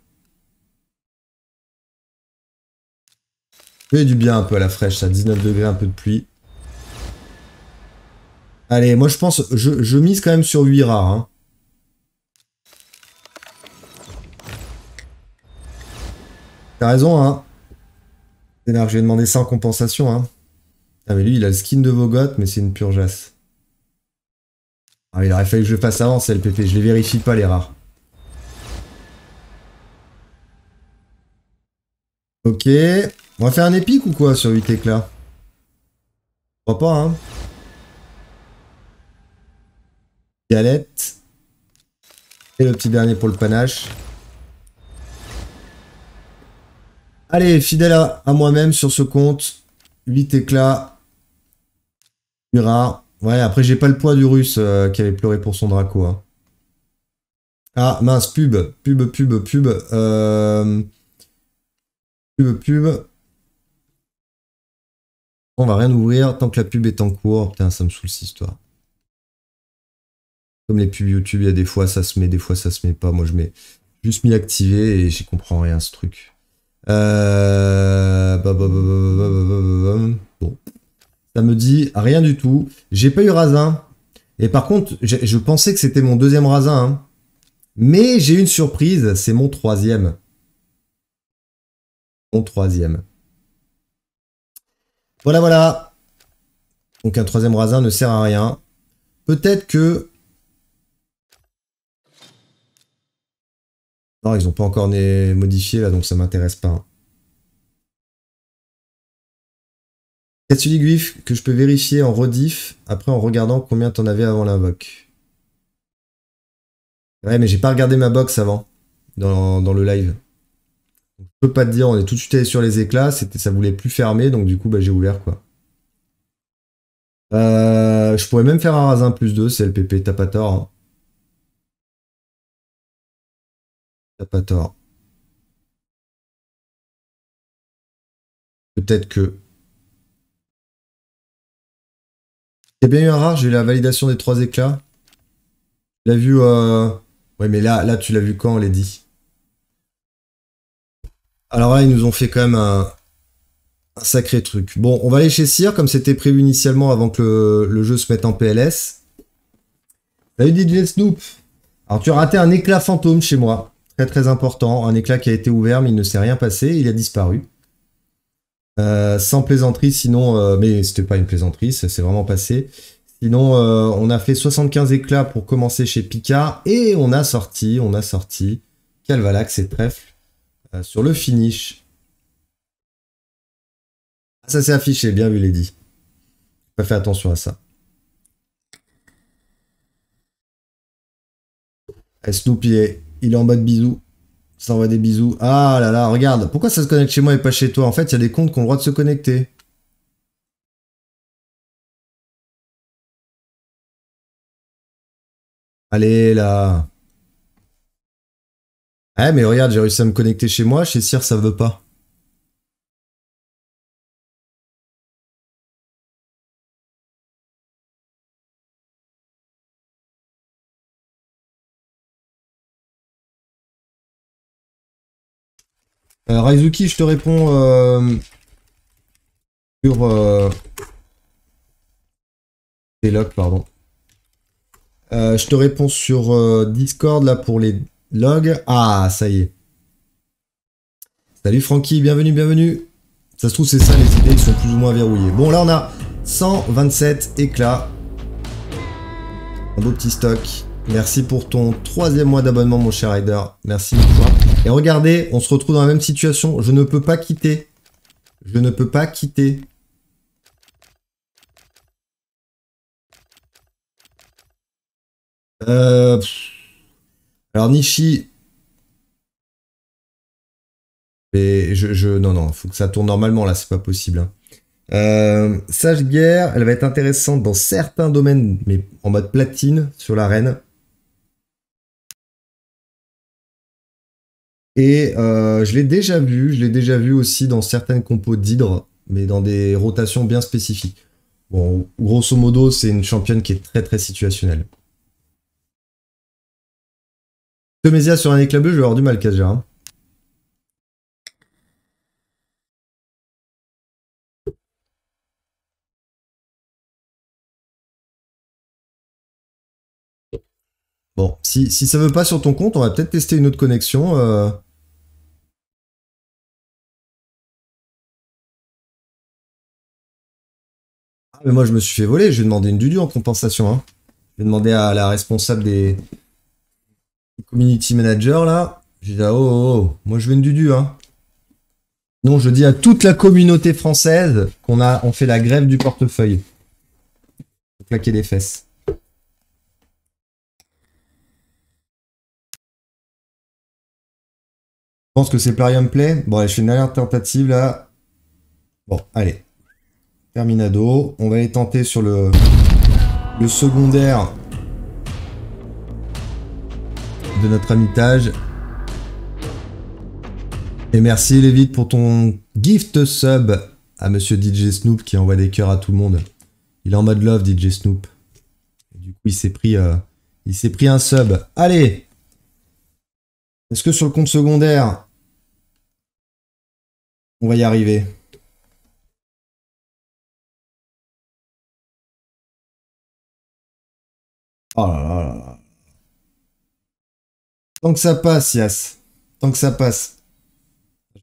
Fait du bien un peu à la fraîche, ça. 19 degrés, un peu de pluie. Allez, moi je pense, je, mise quand même sur 8 rares. Hein. T'as raison, hein. Dénard, je lui ai demandé ça en compensation, hein. Ah, mais lui, il a le skin de Vogot, mais c'est une pure jasse. Ah, il aurait fallu que je le fasse le pp, Je les vérifie pas, les rares. Ok. On va faire un épique ou quoi sur 8 éclats Je crois pas, hein. Galette. Et le petit dernier pour le panache. Allez, fidèle à, moi-même sur ce compte. 8 éclats. rares. rare. Ouais, après, j'ai pas le poids du russe qui avait pleuré pour son Draco. Ah, mince, pub, pub, pub, pub. Pub, pub. On va rien ouvrir tant que la pub est en cours. Putain, ça me saoule cette histoire. Comme les pubs YouTube, il y a des fois ça se met, des fois ça se met pas. Moi, je mets juste mis activer et j'y comprends rien ce truc. Euh... Bon. Ça me dit rien du tout. J'ai pas eu Razin. Et par contre, je pensais que c'était mon deuxième Razin. Hein. Mais j'ai une surprise, c'est mon troisième. Mon troisième. Voilà, voilà. Donc un troisième Razin ne sert à rien. Peut-être que... Non, ah, ils n'ont pas encore modifié là, donc ça m'intéresse pas. Hein. dis Guif que je peux vérifier en rediff après en regardant combien t'en avais avant l'invoque. Ouais, mais j'ai pas regardé ma box avant dans, le live. je peux pas te dire, on est tout de suite allé sur les éclats, ça voulait plus fermer, donc du coup, bah, j'ai ouvert quoi. Euh, je pourrais même faire un rasin plus 2, c'est le PP, t'as pas tort. Hein. T'as pas tort. Peut-être que. bien eu un rare, j'ai eu la validation des trois éclats. Tu l'as vu... Euh... Ouais, mais là, là tu l'as vu quand, on l'a dit Alors là, ils nous ont fait quand même un, un sacré truc. Bon, on va aller chez sire comme c'était prévu initialement avant que le, jeu se mette en PLS. Salut DJ Snoop Alors tu as raté un éclat fantôme chez moi. Très très important. Un éclat qui a été ouvert, mais il ne s'est rien passé, il a disparu. Euh, sans plaisanterie, sinon, euh, mais c'était pas une plaisanterie, ça s'est vraiment passé. Sinon, euh, on a fait 75 éclats pour commencer chez Picard et on a sorti, on a sorti Calvalax et Trèfle sur le finish. Ah, ça s'est affiché, bien vu, Lady. Pas fait attention à ça. Eh, Snoopy, eh, il est en mode bisous t'envoie des bisous. Ah là là, regarde. Pourquoi ça se connecte chez moi et pas chez toi En fait, il y a des comptes qui ont le droit de se connecter. Allez là. Eh mais regarde, j'ai réussi à me connecter chez moi. Chez Cyr, ça veut pas. Euh, Raizuki, je te réponds euh, sur euh, logs, pardon. je te réponds sur Discord là pour les logs. Ah, ça y est. Salut Francky, bienvenue, bienvenue. Ça se trouve, c'est ça les idées ils sont plus ou moins verrouillées. Bon, là, on a 127 éclats. Un beau petit stock. Merci pour ton troisième mois d'abonnement, mon cher Rider. Merci toi. Et regardez, on se retrouve dans la même situation. Je ne peux pas quitter. Je ne peux pas quitter. Euh, Alors Nishi... Et je, je, non, non, faut que ça tourne normalement là, c'est pas possible. Hein. Euh, Sage Guerre, elle va être intéressante dans certains domaines, mais en mode platine sur l'arène. Et euh, je l'ai déjà vu, je l'ai déjà vu aussi dans certaines compos d'Hydre, mais dans des rotations bien spécifiques. Bon, grosso modo, c'est une championne qui est très très situationnelle. Temesia sur un éclat bleu, je vais avoir du mal, Kaja. Hein. Bon, si, si ça veut pas sur ton compte, on va peut-être tester une autre connexion. Euh. Mais moi, je me suis fait voler. J'ai demandé une dudu en compensation. Hein. vais demander à la responsable des community managers, là. J'ai dit, ah, oh, oh, oh, moi, je veux une dudu, hein. Non, je dis à toute la communauté française qu'on a, on fait la grève du portefeuille. claquer les fesses. Je pense que c'est Plarium Play. Bon, allez, je fais une dernière tentative là. Bon, allez. Terminado. On va aller tenter sur le, secondaire de notre amitage. Et merci Lévite pour ton gift sub à monsieur DJ Snoop qui envoie des cœurs à tout le monde. Il est en mode love DJ Snoop. du coup il s'est pris, euh, il s'est pris un sub. Allez Est-ce que sur le compte secondaire, on va y arriver Oh là là là Tant que ça passe, Yas. Tant que ça passe.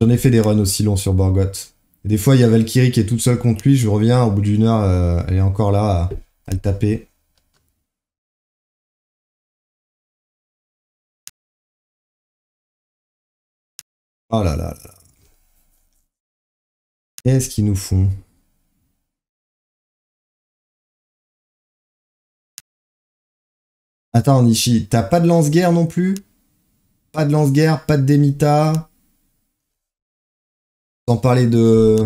J'en ai fait des runs aussi longs sur Borgoth. Et des fois, il y a Valkyrie qui est toute seule contre lui. Je reviens, au bout d'une heure, euh, elle est encore là à, le taper. Oh là là là. Qu'est-ce qu'ils nous font Attends, Nishi, t'as pas de lance-guerre non plus Pas de lance-guerre, pas de Demita Sans parler de...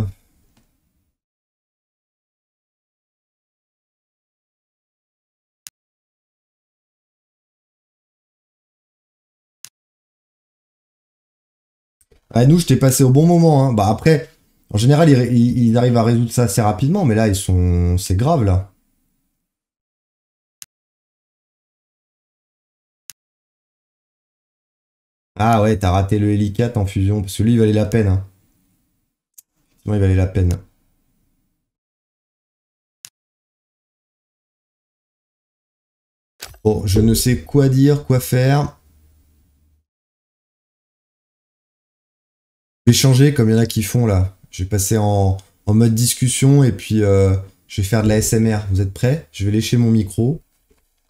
Ah, nous, je t'ai passé au bon moment. Hein. Bah après, en général, ils, arrivent à résoudre ça assez rapidement, mais là, ils sont, c'est grave là. Ah ouais, t'as raté le Helicat en fusion, parce que lui, il valait la peine. Hein. il valait la peine. Bon, je ne sais quoi dire, quoi faire. Je vais changer comme il y en a qui font là. Je vais passer en, mode discussion et puis euh, je vais faire de la SMR. Vous êtes prêts Je vais lécher mon micro.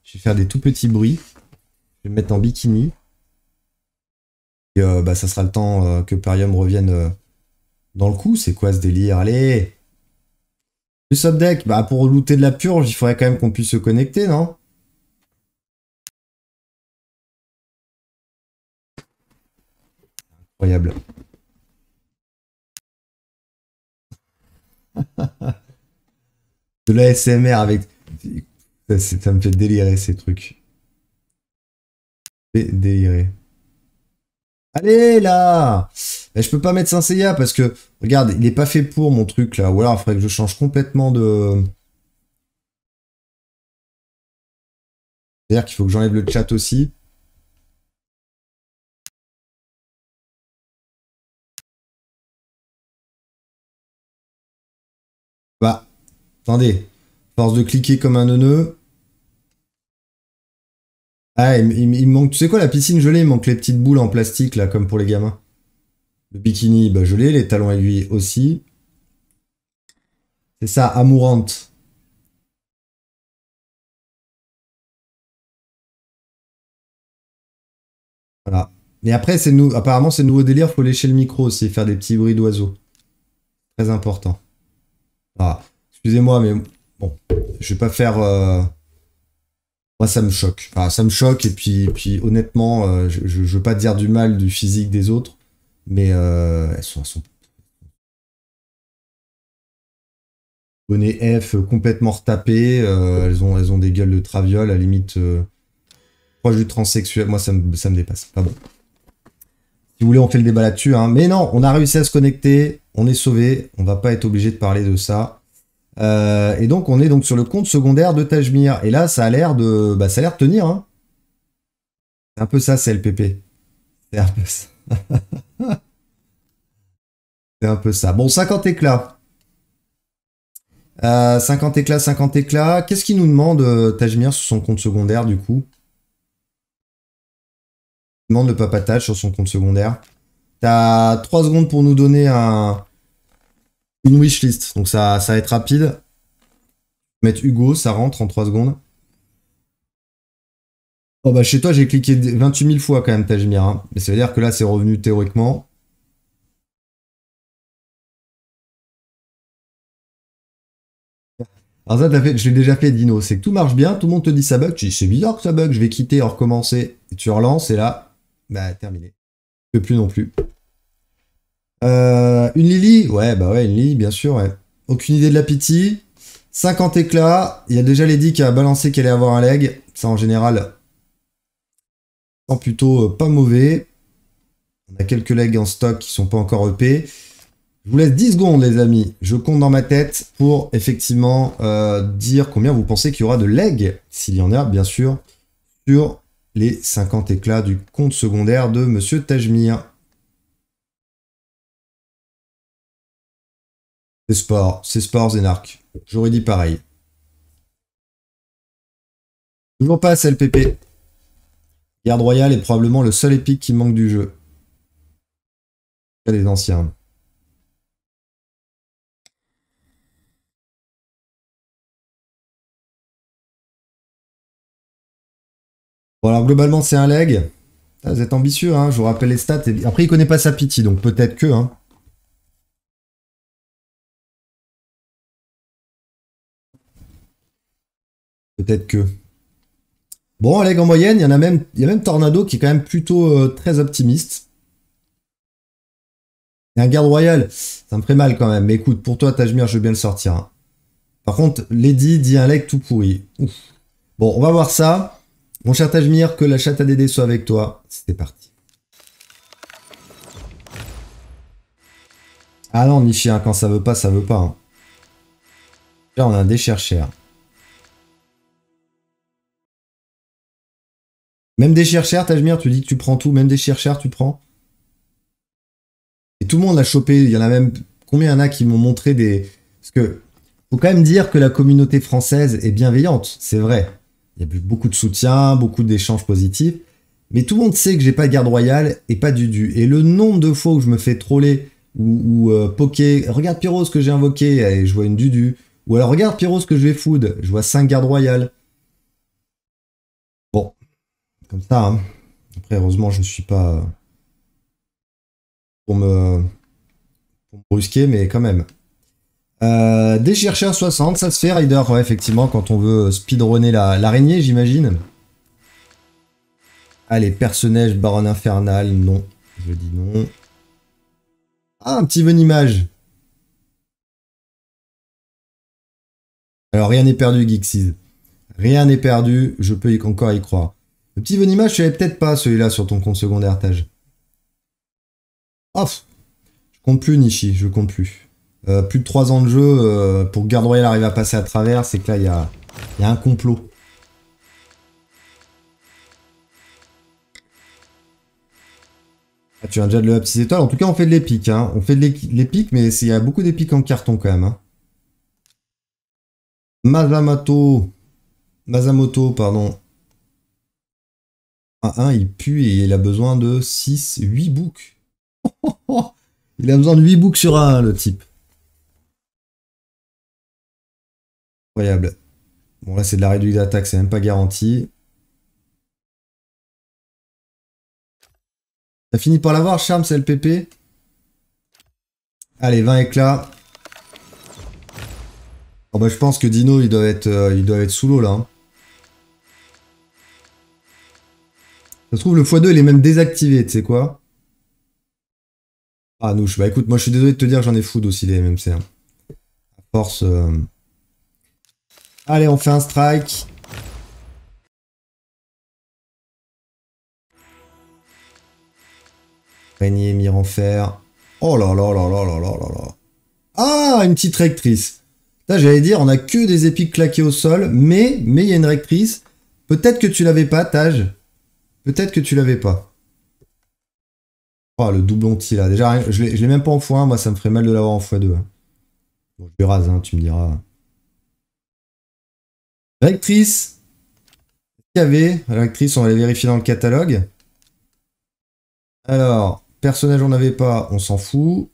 Je vais faire des tout petits bruits. Je vais me mettre en bikini. Et euh, bah, ça sera le temps euh, que Perium revienne euh, dans le coup. C'est quoi ce délire Allez Le subdeck Bah pour looter de la purge, il faudrait quand même qu'on puisse se connecter, non Incroyable. de la SMR avec... Ça, me fait délirer ces trucs. délirer. Allez là Je peux pas mettre Saint parce que, regarde, il n'est pas fait pour mon truc là. Ou alors il faudrait que je change complètement de... C'est-à-dire qu'il faut que j'enlève le chat aussi. Bah, attendez. Force de cliquer comme un neuneu. Ah, il, manque, tu sais quoi, la piscine gelée, il manque les petites boules en plastique, là, comme pour les gamins. Le bikini, bah, gelé, les talons aiguilles aussi. C'est ça, amourante. Voilà. Mais après, c'est nous, apparemment, c'est nouveau délire, faut lécher le micro aussi, faire des petits bruits d'oiseaux. Très important. Ah, Excusez-moi, mais bon, je vais pas faire. Euh, moi ça me choque. ça me choque et puis, puis honnêtement, euh, je, veux pas dire du mal du physique des autres, mais euh, elles sont, sont... Bonnet F euh, complètement retapé, elles, ont, des gueules de traviole, à la limite proche du transsexuel, moi ça me, dépasse. Pas bon. Si vous voulez, on fait le débat là-dessus, hein. mais non, on a réussi à se connecter, on est sauvé, on va pas être obligé de parler de ça. Euh, et donc on est donc sur le compte secondaire de Tajmir. Et là, ça a l'air de, bah, ça a tenir. C'est un hein. peu ça, LPP C'est un peu ça. c'est *laughs* un peu ça. Bon, 50 éclats. 50 euh, éclats, 50 éclats. Qu'est-ce qu'il nous demande euh, Tajmir sur son compte secondaire du coup Il demande le papatage sur son compte secondaire. T'as 3 secondes pour nous donner un, une wishlist, donc ça, ça va être rapide. Mettre Hugo, ça rentre en trois secondes. Oh bah chez toi j'ai cliqué 28 000 fois quand même Tajmir. Hein. Mais ça veut dire que là c'est revenu théoriquement. Alors ça, fait, je l'ai déjà fait, Dino. C'est que tout marche bien, tout le monde te dit ça bug. Tu dis, c'est bizarre que ça bug, je vais quitter, recommencer. tu relances, et là, bah, terminé. Je peux plus non plus. Euh, une Lily Ouais, bah ouais, une Lily, bien sûr, ouais. Aucune idée de la pitié. 50 éclats. Il y a déjà Lady qui a balancé qu'elle allait avoir un leg. Ça, en général, sent plutôt euh, pas mauvais. On a quelques legs en stock qui sont pas encore EP. Je vous laisse 10 secondes, les amis. Je compte dans ma tête pour effectivement euh, dire combien vous pensez qu'il y aura de legs, s'il y en a, bien sûr, sur les 50 éclats du compte secondaire de Monsieur Tajmir. C'est sport, c'est sport Zenark. J'aurais dit pareil. Toujours pas LPP. Garde Royale est probablement le seul épique qui manque du jeu. Il y a des anciens. Bon alors globalement c'est un leg. Ah, vous êtes ambitieux, hein je vous rappelle les stats. Après il connaît pas sa pity, donc peut-être que. Hein. Peut-être que. Bon, leg en moyenne, il y en a même, il y a même Tornado qui est quand même plutôt euh, très optimiste. Et un garde royal, ça me ferait mal quand même. Mais écoute, pour toi, Tajmir, je veux bien le sortir. Hein. Par contre, Lady dit un leg tout pourri. Ouf. Bon, on va voir ça. Mon cher Tajmir, que la chatte à soit avec toi. C'était parti. Ah non, ni quand ça veut pas, ça veut pas. Hein. Là, on a un déchercheur. Même des chercheurs, Tajmir, tu dis que tu prends tout, même des chercheurs, tu prends. Et tout le monde l'a chopé. Il y en a même. Combien y en a qui m'ont montré des. Parce que. Faut quand même dire que la communauté française est bienveillante, c'est vrai. Il y a beaucoup de soutien, beaucoup d'échanges positifs. Mais tout le monde sait que j'ai pas de garde royale et pas du du. Et le nombre de fois où je me fais troller ou, ou euh, poker, regarde Pyro ce que j'ai invoqué, et je vois une dudu. Ou alors regarde Pyro ce que je vais food, je vois 5 gardes royales comme ça. Hein. Après, heureusement, je ne suis pas euh, pour me, pour me brusquer, mais quand même. Euh, des chercheurs 60, ça se fait, Rider, ouais, effectivement, quand on veut speedrunner l'araignée, j'imagine. Allez, ah, personnage, baron infernal, non. Je dis non. Ah, un petit image. Alors, rien n'est perdu, Geeksies. Rien n'est perdu, je peux encore y croire. Le petit venimage, je l'avais peut-être pas celui-là sur ton compte secondaire, tâche. Off Je compte plus, Nishi, je compte plus. Euh, plus de 3 ans de jeu, euh, pour que Garde arrive à passer à travers, c'est que là, il y a, un complot. Ah, tu viens déjà de le up étoile. En tout cas, on fait de l'épique. Hein. On fait de l'épique, mais il y a beaucoup d'épiques en carton quand même. Hein. Masamoto. Masamoto, pardon. 1, il pue et il a besoin de 6, 8 books. il a besoin de 8 books sur A1 le type. Incroyable. Bon, là, c'est de la réduction d'attaque, c'est même pas garanti. ça fini par l'avoir, Charme, c'est LPP Allez, 20 éclats. Oh, bah, je pense que Dino, il doit être, euh, il doit être sous l'eau, là. Hein. Ça se trouve, le x2, il est même désactivé, tu sais quoi Ah, nous, bah écoute, moi je suis désolé de te dire, j'en ai fou aussi les MMC. Hein. force... Euh, Allez, on fait un strike. Régnier, mire en fer. Oh là là là là là là là là. Ah, une petite rectrice. Là, j'allais dire, on a que des épiques claquées au sol, mais mais il y a une rectrice. Peut-être que tu l'avais pas, Tage. Peut-être que tu l'avais pas. Oh, le ti là. Déjà, je l'ai même pas en x1. Moi, ça me ferait mal de l'avoir en x2. Hein. Bon, je rase, hein, tu me diras. Rectrice. Il y avait Rectrice, on va aller vérifier dans le catalogue. Alors, personnage, on n'avait pas, on s'en fout.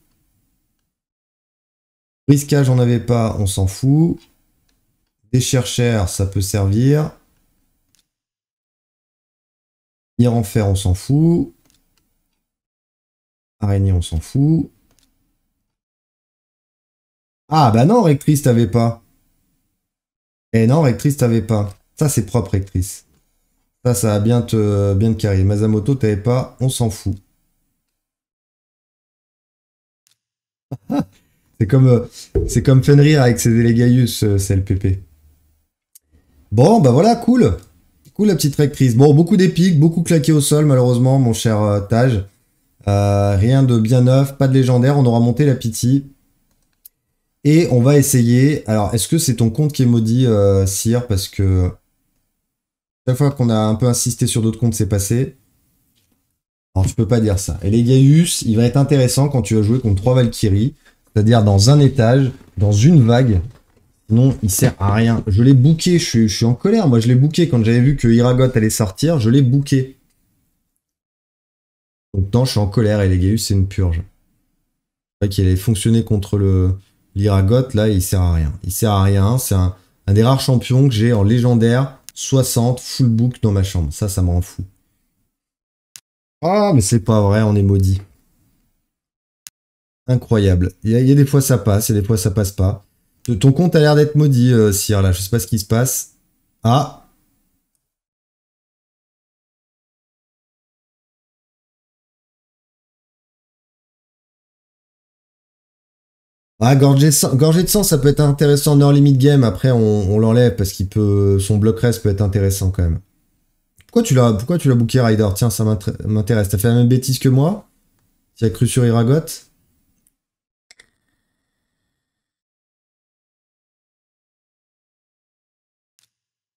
Briscage, on n'avait pas, on s'en fout. Des chercheurs, ça peut servir. Enfer on s'en fout. Araignée, on s'en fout. Ah, bah non, rectrice, t'avais pas. Eh non, rectrice, t'avais pas. Ça, c'est propre, rectrice. Ça, ça a bien te, bien te carré. Masamoto, t'avais pas, on s'en fout. *laughs* c'est comme, euh, c'est comme Fenrir avec ses délégaius euh, c'est le PP. Bon, bah voilà, cool la petite rectrice. Bon, beaucoup d'épiques, beaucoup claqué au sol, malheureusement, mon cher euh, Taj. Euh, rien de bien neuf, pas de légendaire. On aura monté la pitié. Et on va essayer. Alors, est-ce que c'est ton compte qui est maudit, Sire euh, Parce que chaque fois qu'on a un peu insisté sur d'autres comptes, c'est passé. Alors, je peux pas dire ça. Et les Gaius, il va être intéressant quand tu vas jouer contre trois Valkyries, c'est-à-dire dans un étage, dans une vague, non, il sert à rien. Je l'ai bouqué. je suis, en colère. Moi, je l'ai bouqué quand j'avais vu que Iragot allait sortir, je l'ai bouqué. Donc, non, je suis en colère. Et les Gaius, c'est une purge. C'est vrai qu'il allait fonctionner contre le là, il sert à rien. Il sert à rien. C'est un, des rares champions que j'ai en légendaire 60 full book dans ma chambre. Ça, ça me rend fou. Ah, mais c'est pas vrai, on est maudit. Incroyable. Il y, a des fois ça passe, et des fois ça passe pas. Ton compte a l'air d'être maudit, si euh, là. Je sais pas ce qui se passe. Ah Ah, gorgé de, sang, ça peut être intéressant en early limite game. Après, on, l'enlève parce qu'il peut, son bloc reste peut être intéressant quand même. Pourquoi tu l'as, pourquoi tu l'as booké Rider Tiens, ça m'intéresse. T'as fait la même bêtise que moi Tu as cru sur Iragoth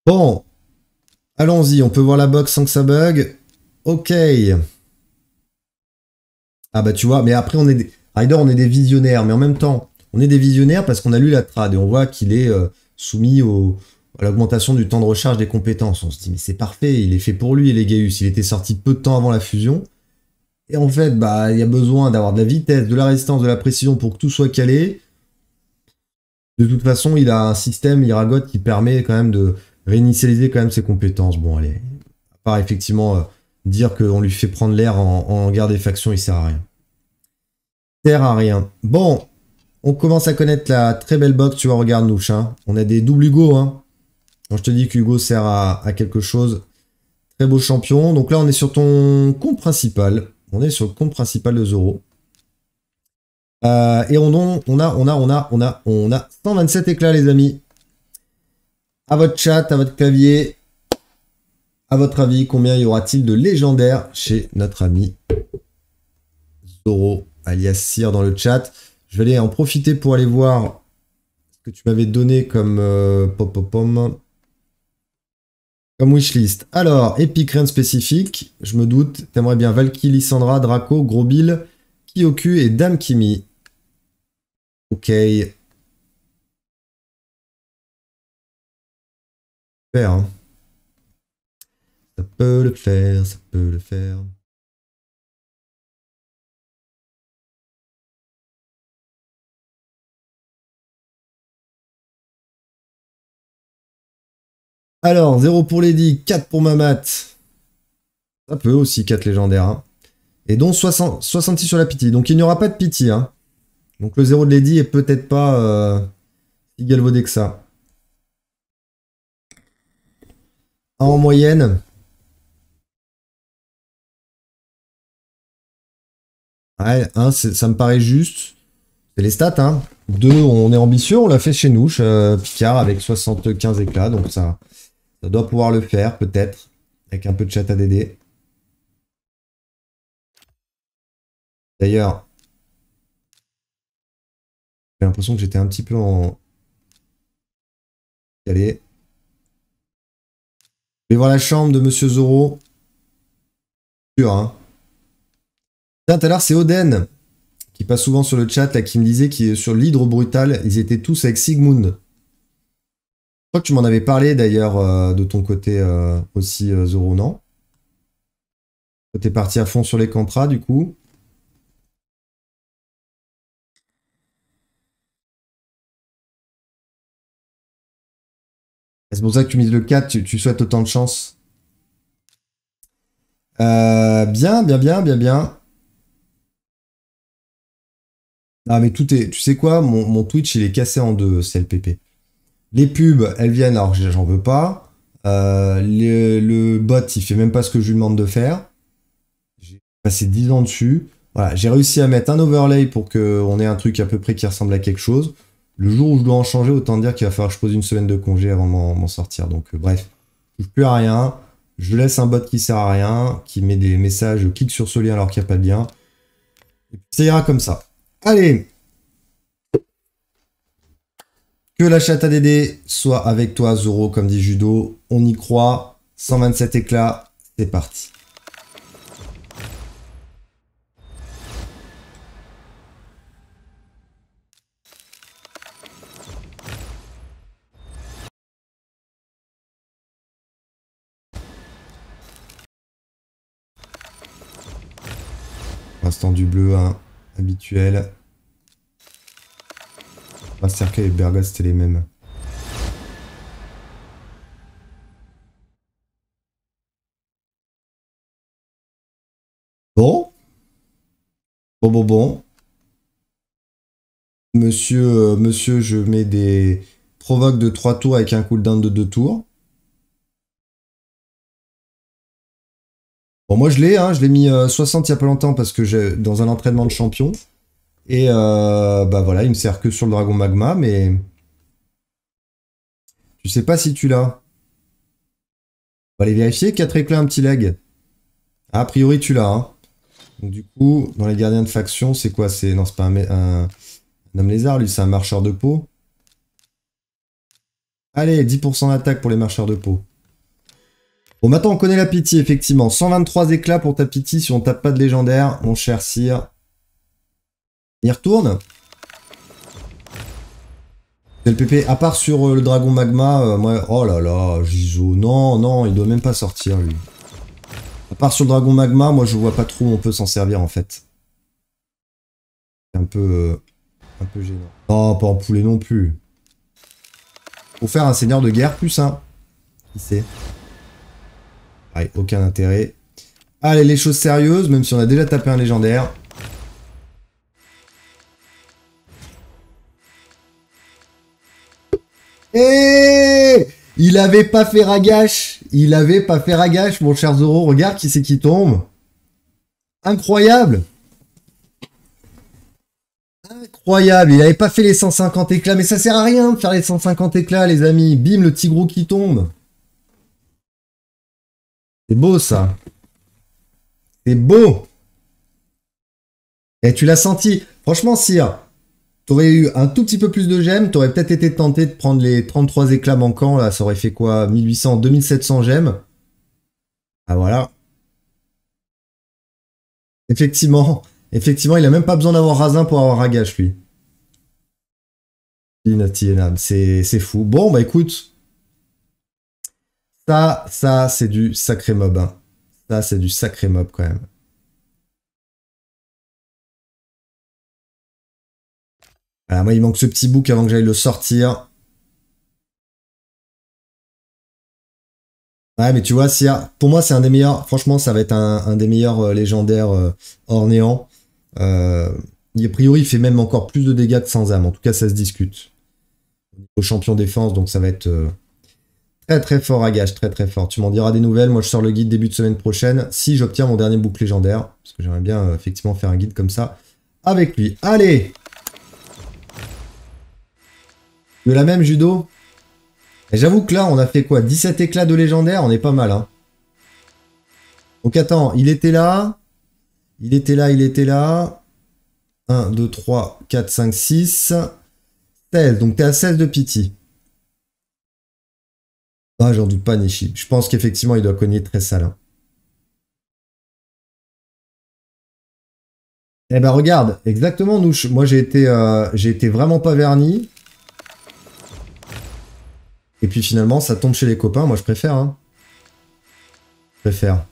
Bon, allons-y, on peut voir la box sans que ça bug. Ok. Ah bah tu vois, mais après on est des... Rider, on est des visionnaires, mais en même temps, on est des visionnaires parce qu'on a lu la trad et on voit qu'il est euh, soumis à l'augmentation du temps de recharge des compétences. On se dit, mais c'est parfait, il est fait pour lui, Gaius. Il était sorti peu de temps avant la fusion. Et en fait, bah, il y a besoin d'avoir de la vitesse, de la résistance, de la précision pour que tout soit calé. De toute façon, il a un système, il qui permet quand même de, réinitialiser quand même ses compétences. Bon, allez, à part effectivement euh, dire qu'on lui fait prendre l'air en, guerre des factions, il sert à rien. sert à rien. Bon, on commence à connaître la très belle box, tu vois, regarde nous, hein. On a des doubles Hugo, hein. Quand je te dis qu'Hugo sert à, quelque chose, très beau champion. Donc là, on est sur ton compte principal. On est sur le compte principal de Zoro. Euh, et on, on, a, on a, on a, on a, on a 127 éclats, les amis à votre chat, à votre clavier. À votre avis, combien y aura-t-il de légendaires chez notre ami Zoro, alias Sir dans le chat Je vais aller en profiter pour aller voir ce que tu m'avais donné comme pop euh, -pop -pom, Comme wishlist. Alors, épique, rien spécifique. Je me doute, t'aimerais bien Valkyrie, Lissandra, Draco, Grobil, Kyoku et Dame Kimi. Ok, Hein. Ça peut le faire, ça peut le faire. Alors, 0 pour Lady, 4 pour Mamat. Ça peut aussi 4 légendaires. Hein. Et dont 60, 66 sur la pitié. Donc il n'y aura pas de pitié. Hein. Donc le 0 de Lady est peut-être pas euh, si galvaudé que ça. en moyenne Ouais, hein, ça me paraît juste. C'est les stats, hein. Deux, on est ambitieux, on l'a fait chez nous, euh, Picard, avec 75 éclats, donc ça, ça doit pouvoir le faire, peut-être, avec un peu de chat à DD. D'ailleurs, j'ai l'impression que j'étais un petit peu en... Allez vais voir la chambre de Monsieur Zoro. Sûr, hein. Tiens, tout à l'heure, c'est Oden qui passe souvent sur le chat, là, qui me disait est sur lhydro brutal, ils étaient tous avec Sigmund. Je crois que tu m'en avais parlé d'ailleurs euh, de ton côté euh, aussi, euh, Zoro, non T'es parti à fond sur les Campras, du coup. C'est pour ça que tu mises le 4, tu, souhaites autant de chance. bien, bien, bien, bien, bien. Ah mais tout est... Tu sais quoi mon, Twitch, il est cassé en deux, c'est le pp Les pubs, elles viennent alors j'en veux pas. le, bot, il fait même pas ce que je lui demande de faire. J'ai passé 10 ans dessus. Voilà, j'ai réussi à mettre un overlay pour qu'on ait un truc à peu près qui ressemble à quelque chose le jour où je dois en changer, autant dire qu'il va falloir que je pose une semaine de congé avant m'en sortir. Donc euh, bref, je touche plus à rien. Je laisse un bot qui sert à rien, qui met des messages, euh, clique sur ce lien alors qu'il n'y a pas de lien. Et puis, ça ira comme ça. Allez Que la chatte à soit avec toi, Zoro, comme dit Judo. On y croit. 127 éclats, c'est parti. l'instant du bleu hein, habituel. Masterka et Berga c'était les mêmes. Bon. Bon, bon, bon. Monsieur, euh, monsieur, je mets des provoques de 3 tours avec un cooldown de 2 tours. Bon, moi je l'ai, hein, je l'ai mis 60 euh, il n'y a pas longtemps parce que j'ai dans un entraînement de champion. Et euh, bah voilà, il me sert que sur le dragon magma, mais. Tu sais pas si tu l'as. On va aller vérifier. 4 éclats, un petit leg. a priori, tu l'as. Hein. du coup, dans les gardiens de faction, c'est quoi C'est Non, c'est pas un, un, homme lézard, lui, c'est un marcheur de peau. Allez, 10% d'attaque pour les marcheurs de peau. Bon, maintenant, on connaît la pitié, effectivement. 123 éclats pour ta pitié si on tape pas de légendaire, mon cher Sire. Il retourne C'est le PP. À part sur euh, le dragon magma, euh, moi... Oh là là, Gizo. Non, non, il doit même pas sortir, lui. À part sur le dragon magma, moi, je vois pas trop où on peut s'en servir, en fait. C'est un peu... Euh, un peu gênant. Non, oh, pas en poulet non plus. Pour faire un seigneur de guerre plus, hein. Qui sait aucun intérêt. Allez, les choses sérieuses, même si on a déjà tapé un légendaire. Et eh, il avait pas fait ragache. Il avait pas fait ragache, mon cher Zoro. Regarde qui c'est qui tombe. Incroyable. Incroyable. Il avait pas fait les 150 éclats. Mais ça sert à rien de faire les 150 éclats, les amis. Bim, le tigrou qui tombe. C'est beau ça. C'est beau. Et tu l'as senti. Franchement, Sire, t'aurais eu un tout petit peu plus de gemmes, t'aurais peut-être été tenté de prendre les 33 éclats manquants, là, ça aurait fait quoi 1800, 2700 gemmes. Ah voilà. Effectivement, effectivement, il a même pas besoin d'avoir rasin pour avoir ragage lui. C'est fou. Bon, bah écoute, ça, ça, c'est du sacré mob. Hein. Ça, c'est du sacré mob quand même. Alors, moi, il manque ce petit bouc avant que j'aille le sortir. Ouais, mais tu vois, pour moi, c'est un des meilleurs. Franchement, ça va être un, des meilleurs euh, légendaires hors euh, euh, a priori, il fait même encore plus de dégâts que sans âme. En tout cas, ça se discute. Au champion défense, donc ça va être. Très très fort à gage, très très fort. Tu m'en diras des nouvelles. Moi je sors le guide début de semaine prochaine si j'obtiens mon dernier boucle légendaire. Parce que j'aimerais bien euh, effectivement faire un guide comme ça avec lui. Allez De la même judo Et j'avoue que là on a fait quoi 17 éclats de légendaire On est pas mal hein. Donc attends, il était là. Il était là, il était là. 1, 2, 3, 4, 5, 6. 16. Donc t'es à 16 de pitié. Ah, j'en doute pas, Nishi. Je pense qu'effectivement, il doit cogner très sale. Hein. Eh ben regarde, exactement Nouche. Moi j'ai été, euh, j'ai été vraiment pas verni. Et puis finalement ça tombe chez les copains, moi je préfère. Hein. Je préfère.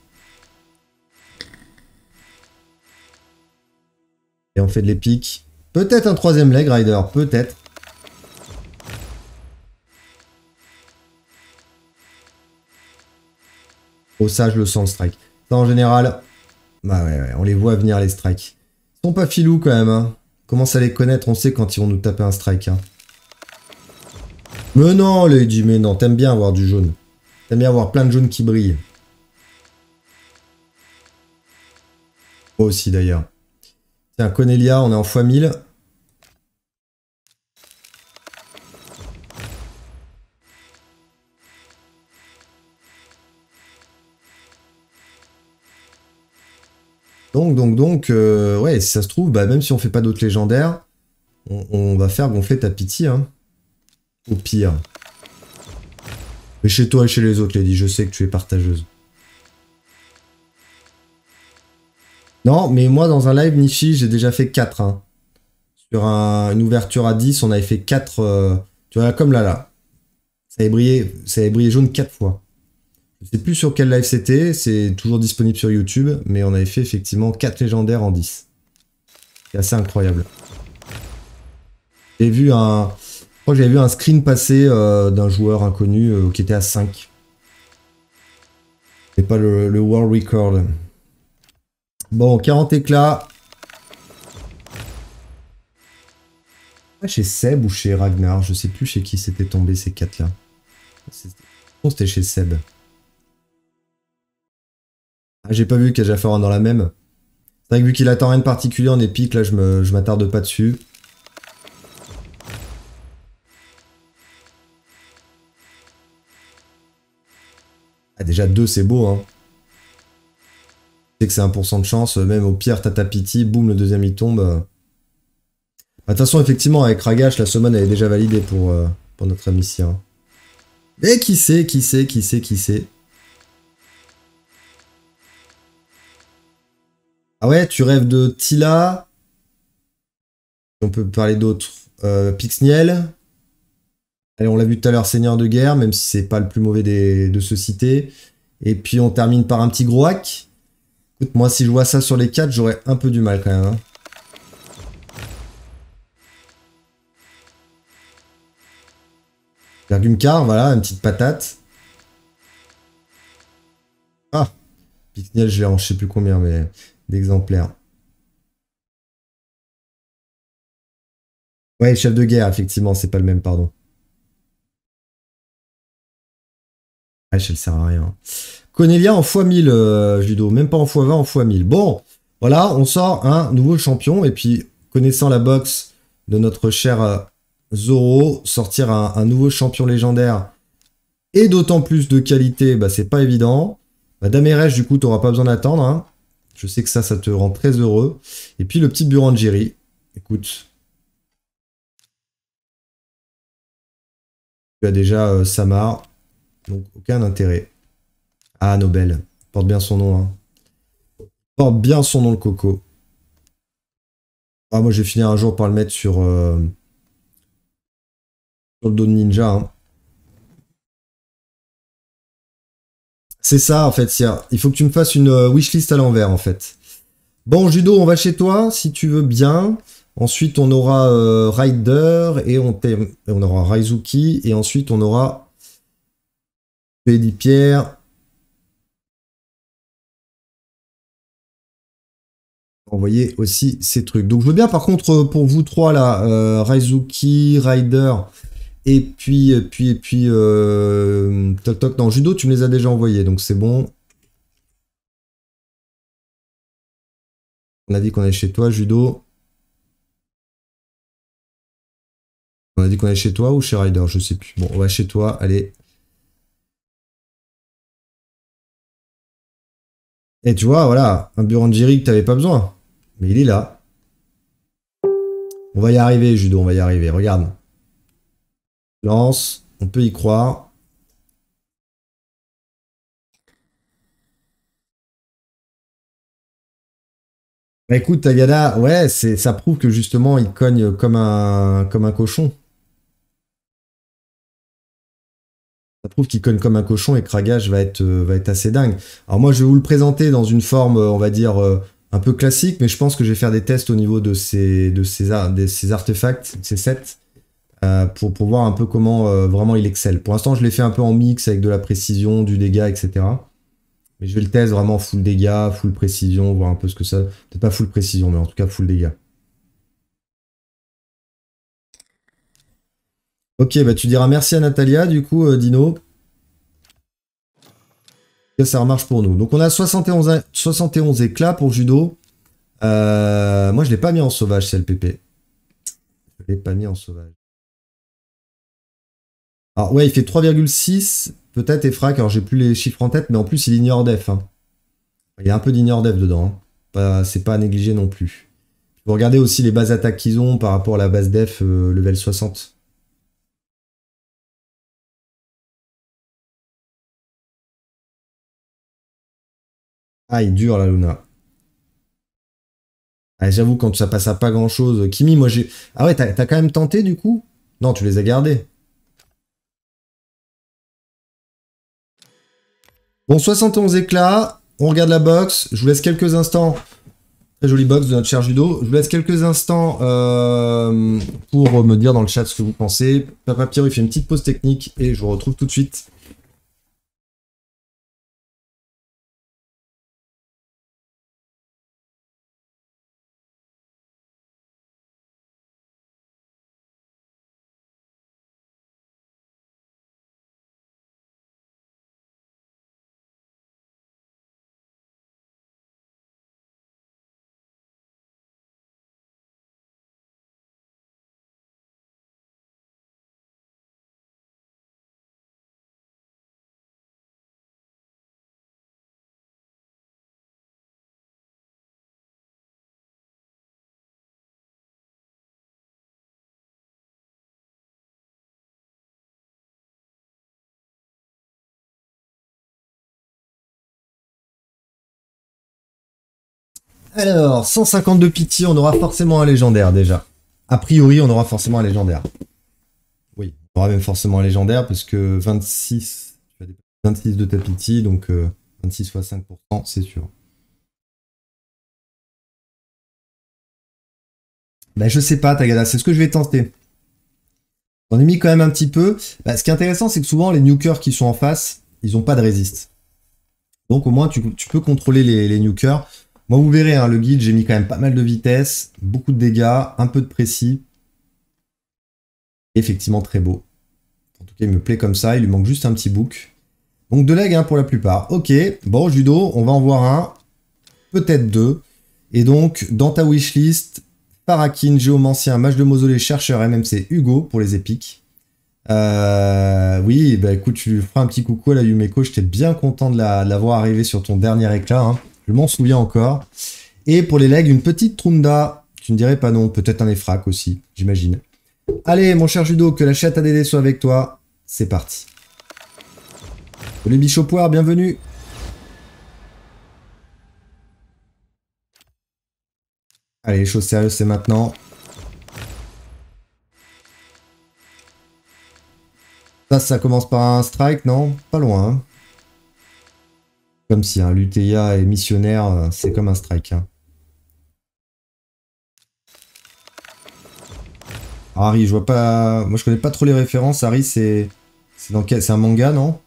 Et on fait de l'épique. Peut-être un troisième leg rider, peut-être. Oh ça je le sens le strike. Ça en général, bah ouais, on les voit venir les strikes. Ils sont pas filous quand même. Hein. commence à les connaître, on sait quand ils vont nous taper un strike. Hein. Mais non Lady, mais non, t'aimes bien avoir du jaune. T'aimes bien avoir plein de jaunes qui brillent. Moi aussi d'ailleurs. Tiens, Conelia, on est en x1000. Donc, donc, donc, euh, ouais, si ça se trouve, bah, même si on fait pas d'autres légendaires, on, va faire gonfler ta pitié, hein. Au pire. Mais chez toi et chez les autres, Lady, je sais que tu es partageuse. Non, mais moi, dans un live Nishi, j'ai déjà fait 4. Hein. Sur une ouverture à 10, on avait fait 4. Euh, tu vois, comme là, là. Ça brillé, ça avait brillé jaune 4 fois. Je sais plus sur quel live c'était, c'est toujours disponible sur YouTube, mais on avait fait effectivement 4 légendaires en 10. C'est assez incroyable. J'ai vu un... Je j'avais vu un screen passer euh, d'un joueur inconnu euh, qui était à 5. C'est pas le, world record. Bon, 40 éclats. chez Seb ou chez Ragnar, je sais plus chez qui c'était tombé ces 4 là. C'était chez Seb. Ah, j'ai pas vu qu'il y a un dans la même. C'est vrai que vu qu'il attend rien de particulier en épique, là je m'attarde pas dessus. Ah, déjà deux, c'est beau hein. C'est que c'est 1% de chance, même au pire tata piti, boum le deuxième il tombe. Bah, de toute façon, effectivement, avec Ragash, la semaine elle est déjà validée pour, euh, pour notre ami Mais qui sait, qui sait, qui sait, qui sait. Ah ouais, tu rêves de Tila. On peut parler d'autres. Euh, Pixniel. Allez, on l'a vu tout à l'heure, Seigneur de guerre, même si c'est pas le plus mauvais de ce citer. Et puis on termine par un petit gros Écoute, moi si je vois ça sur les 4, j'aurais un peu du mal quand même. Hein. car, voilà, une petite patate. Ah Pixniel, je l'ai en je sais plus combien, mais d'exemplaires. Ouais, chef de guerre, effectivement, c'est pas le même, pardon. Ouais, ah, elle sert à rien. Cornelia en x1000, euh, Judo. Même pas en x20, en x1000. Bon, voilà, on sort un nouveau champion. Et puis, connaissant la boxe de notre cher euh, Zoro, sortir un, nouveau champion légendaire et d'autant plus de qualité, bah, c'est pas évident. Bah, Damerech, du coup, t'auras pas besoin d'attendre. Hein. Je sais que ça, ça te rend très heureux. Et puis le petit Jerry. Écoute. Tu as déjà euh, Samar. Donc aucun intérêt. Ah, Nobel. Porte bien son nom. Hein. Porte bien son nom le coco. Ah, moi, je vais finir un jour par le mettre sur, euh, le dos de ninja. Hein. C'est ça, en fait, Il faut que tu me fasses une euh, wishlist à l'envers, en fait. Bon, Judo, on va chez toi, si tu veux bien. Ensuite, on aura euh, Rider et on, on aura Raizuki. Et ensuite, on aura Pédipierre. Pierre. Envoyer aussi ces trucs. Donc, je veux bien, par contre, euh, pour vous trois, là, Raizuki, Rider, et puis, et puis, et puis, euh, toc toc, non, judo, tu me les as déjà envoyés, donc c'est bon. On a dit qu'on est chez toi, judo. On a dit qu'on est chez toi ou chez Ryder, je sais plus. Bon, on va chez toi, allez. Et tu vois, voilà, un bureau Burangiri que t'avais pas besoin. Mais il est là. On va y arriver, judo, on va y arriver, regarde. Lance, on peut y croire. Bah, écoute, Tagada, ouais, ça prouve que justement, il cogne comme un, comme un cochon. Ça prouve qu'il cogne comme un cochon et que va être, euh, va être assez dingue. Alors moi, je vais vous le présenter dans une forme, euh, on va dire, euh, un peu classique, mais je pense que je vais faire des tests au niveau de ces, de ces, de ces artefacts, ces sets. Euh, pour, voir un peu comment euh, vraiment il excelle. Pour l'instant, je l'ai fait un peu en mix avec de la précision, du dégât, etc. Mais je vais le test vraiment full dégât, full précision, voir un peu ce que ça. Peut-être pas full précision, mais en tout cas full dégât. Ok, bah tu diras merci à Natalia, du coup, euh, Dino. Ça remarche pour nous. Donc on a 71, 71 éclats pour judo. moi je l'ai pas mis en sauvage, c'est le PP. Je l'ai pas mis en sauvage. Alors ouais, il fait 3,6, peut-être, et frac. Alors j'ai plus les chiffres en tête, mais en plus il ignore def. Hein. Il y a un peu d'ignore def dedans. Hein. C'est pas à négliger non plus. Vous regardez aussi les bases attaques qu'ils ont par rapport à la base def euh, level 60. Ah, il dure la Luna. Ah, j'avoue, quand ça passe à pas grand chose. Kimi, moi j'ai. Ah ouais, t'as quand même tenté du coup Non, tu les as gardés. Bon, 71 éclats. On regarde la box. Je vous laisse quelques instants. Très jolie box de notre cher judo. Je vous laisse quelques instants euh, pour me dire dans le chat ce que vous pensez. Papa Pierre, il fait une petite pause technique et je vous retrouve tout de suite. Alors, 152 pitié, on aura forcément un légendaire déjà. A priori, on aura forcément un légendaire. Oui, on aura même forcément un légendaire parce que 26, 26 de ta pitié, donc 26 euh, fois 5%, c'est sûr. Ben je sais pas, Tagada, c'est ce que je vais tenter. J'en ai mis quand même un petit peu. Ben, ce qui est intéressant, c'est que souvent, les nukers qui sont en face, ils n'ont pas de résist. Donc, au moins, tu, peux contrôler les, les nukers vous verrez, hein, le guide, j'ai mis quand même pas mal de vitesse, beaucoup de dégâts, un peu de précis. Effectivement, très beau. En tout cas, il me plaît comme ça. Il lui manque juste un petit bouc. Donc, de legs hein, pour la plupart. Ok, bon, judo, on va en voir un. Peut-être deux. Et donc, dans ta wishlist, Parakin, Géomancien, Mage de Mausolée, Chercheur, MMC, Hugo pour les épiques. Euh, oui, bah écoute, tu feras un petit coucou à la Yumeko. J'étais bien content de l'avoir arrivé sur ton dernier éclat. Hein. Je m'en souviens encore. Et pour les legs, une petite Trunda. Tu ne dirais pas non, peut-être un effrac aussi, j'imagine. Allez, mon cher Judo, que la chatte ADD soit avec toi. C'est parti. Salut poires, bienvenue. Allez, les choses sérieuses, c'est maintenant. Ça, ça commence par un strike, non Pas loin. Hein comme si un hein, et est missionnaire, euh, c'est comme un strike. Hein. Harry, je vois pas. Moi, je connais pas trop les références. Harry, c'est. C'est dans quel. C'est un manga, non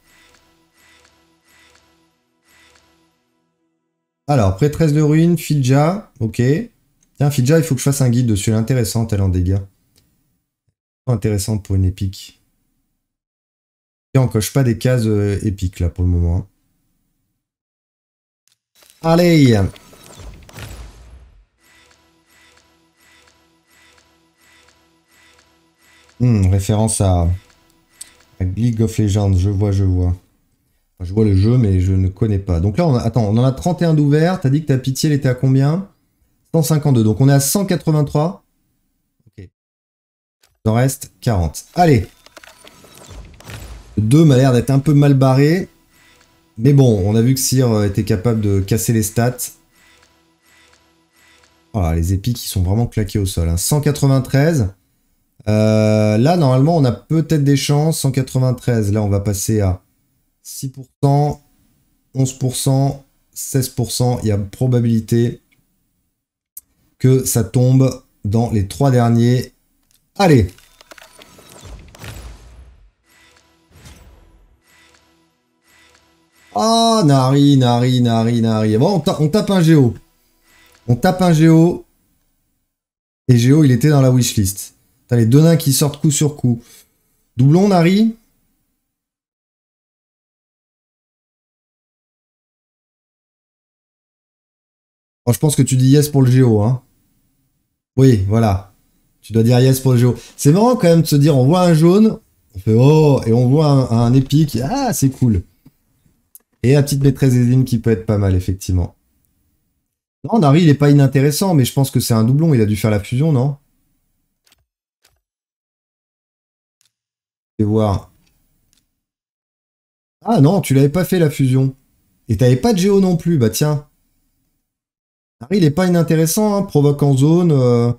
Alors, prêtresse de ruine, Fidja, ok. Tiens, Fidja, il faut que je fasse un guide dessus. Elle est intéressante, elle en dégâts. Intéressante pour une épique. Et on coche pas des cases euh, épiques, là, pour le moment. Hein. Allez hmm, Référence à... à League of Legends, je vois, je vois. Je vois le jeu, mais je ne connais pas. Donc là, on attends, on en a 31 d'ouvert. T'as dit que ta pitié, elle était à combien 152. Donc on est à 183. Ok. Il en reste 40. Allez. Deux 2 m'a l'air d'être un peu mal barré. Mais bon, on a vu que Sir euh, était capable de casser les stats. Voilà, oh les épiques, qui sont vraiment claqués au sol. 193. Hein. Euh, là, normalement, on a peut-être des chances. 193. Là, on va passer à 6%, 11%, 16%. Il y a probabilité que ça tombe dans les trois derniers. Allez Oh, Nari, Nari, Nari, Nari. Bon, on, tape un Géo. On tape un Géo. Et Géo, il était dans la wishlist. T'as les deux nains qui sortent coup sur coup. Doublons, Nari. Oh, je pense que tu dis yes pour le Géo. Hein. Oui, voilà. Tu dois dire yes pour le Géo. C'est marrant quand même de se dire on voit un jaune, on fait oh, et on voit un, un épique. Ah, c'est cool. Et la petite maîtresse des qui peut être pas mal, effectivement. Non, Nari, il est pas inintéressant, mais je pense que c'est un doublon. Il a dû faire la fusion, non Je vais voir. Ah non, tu l'avais pas fait la fusion. Et t'avais pas de Géo non plus, bah tiens. Nari, il est pas inintéressant, hein. provoque en zone.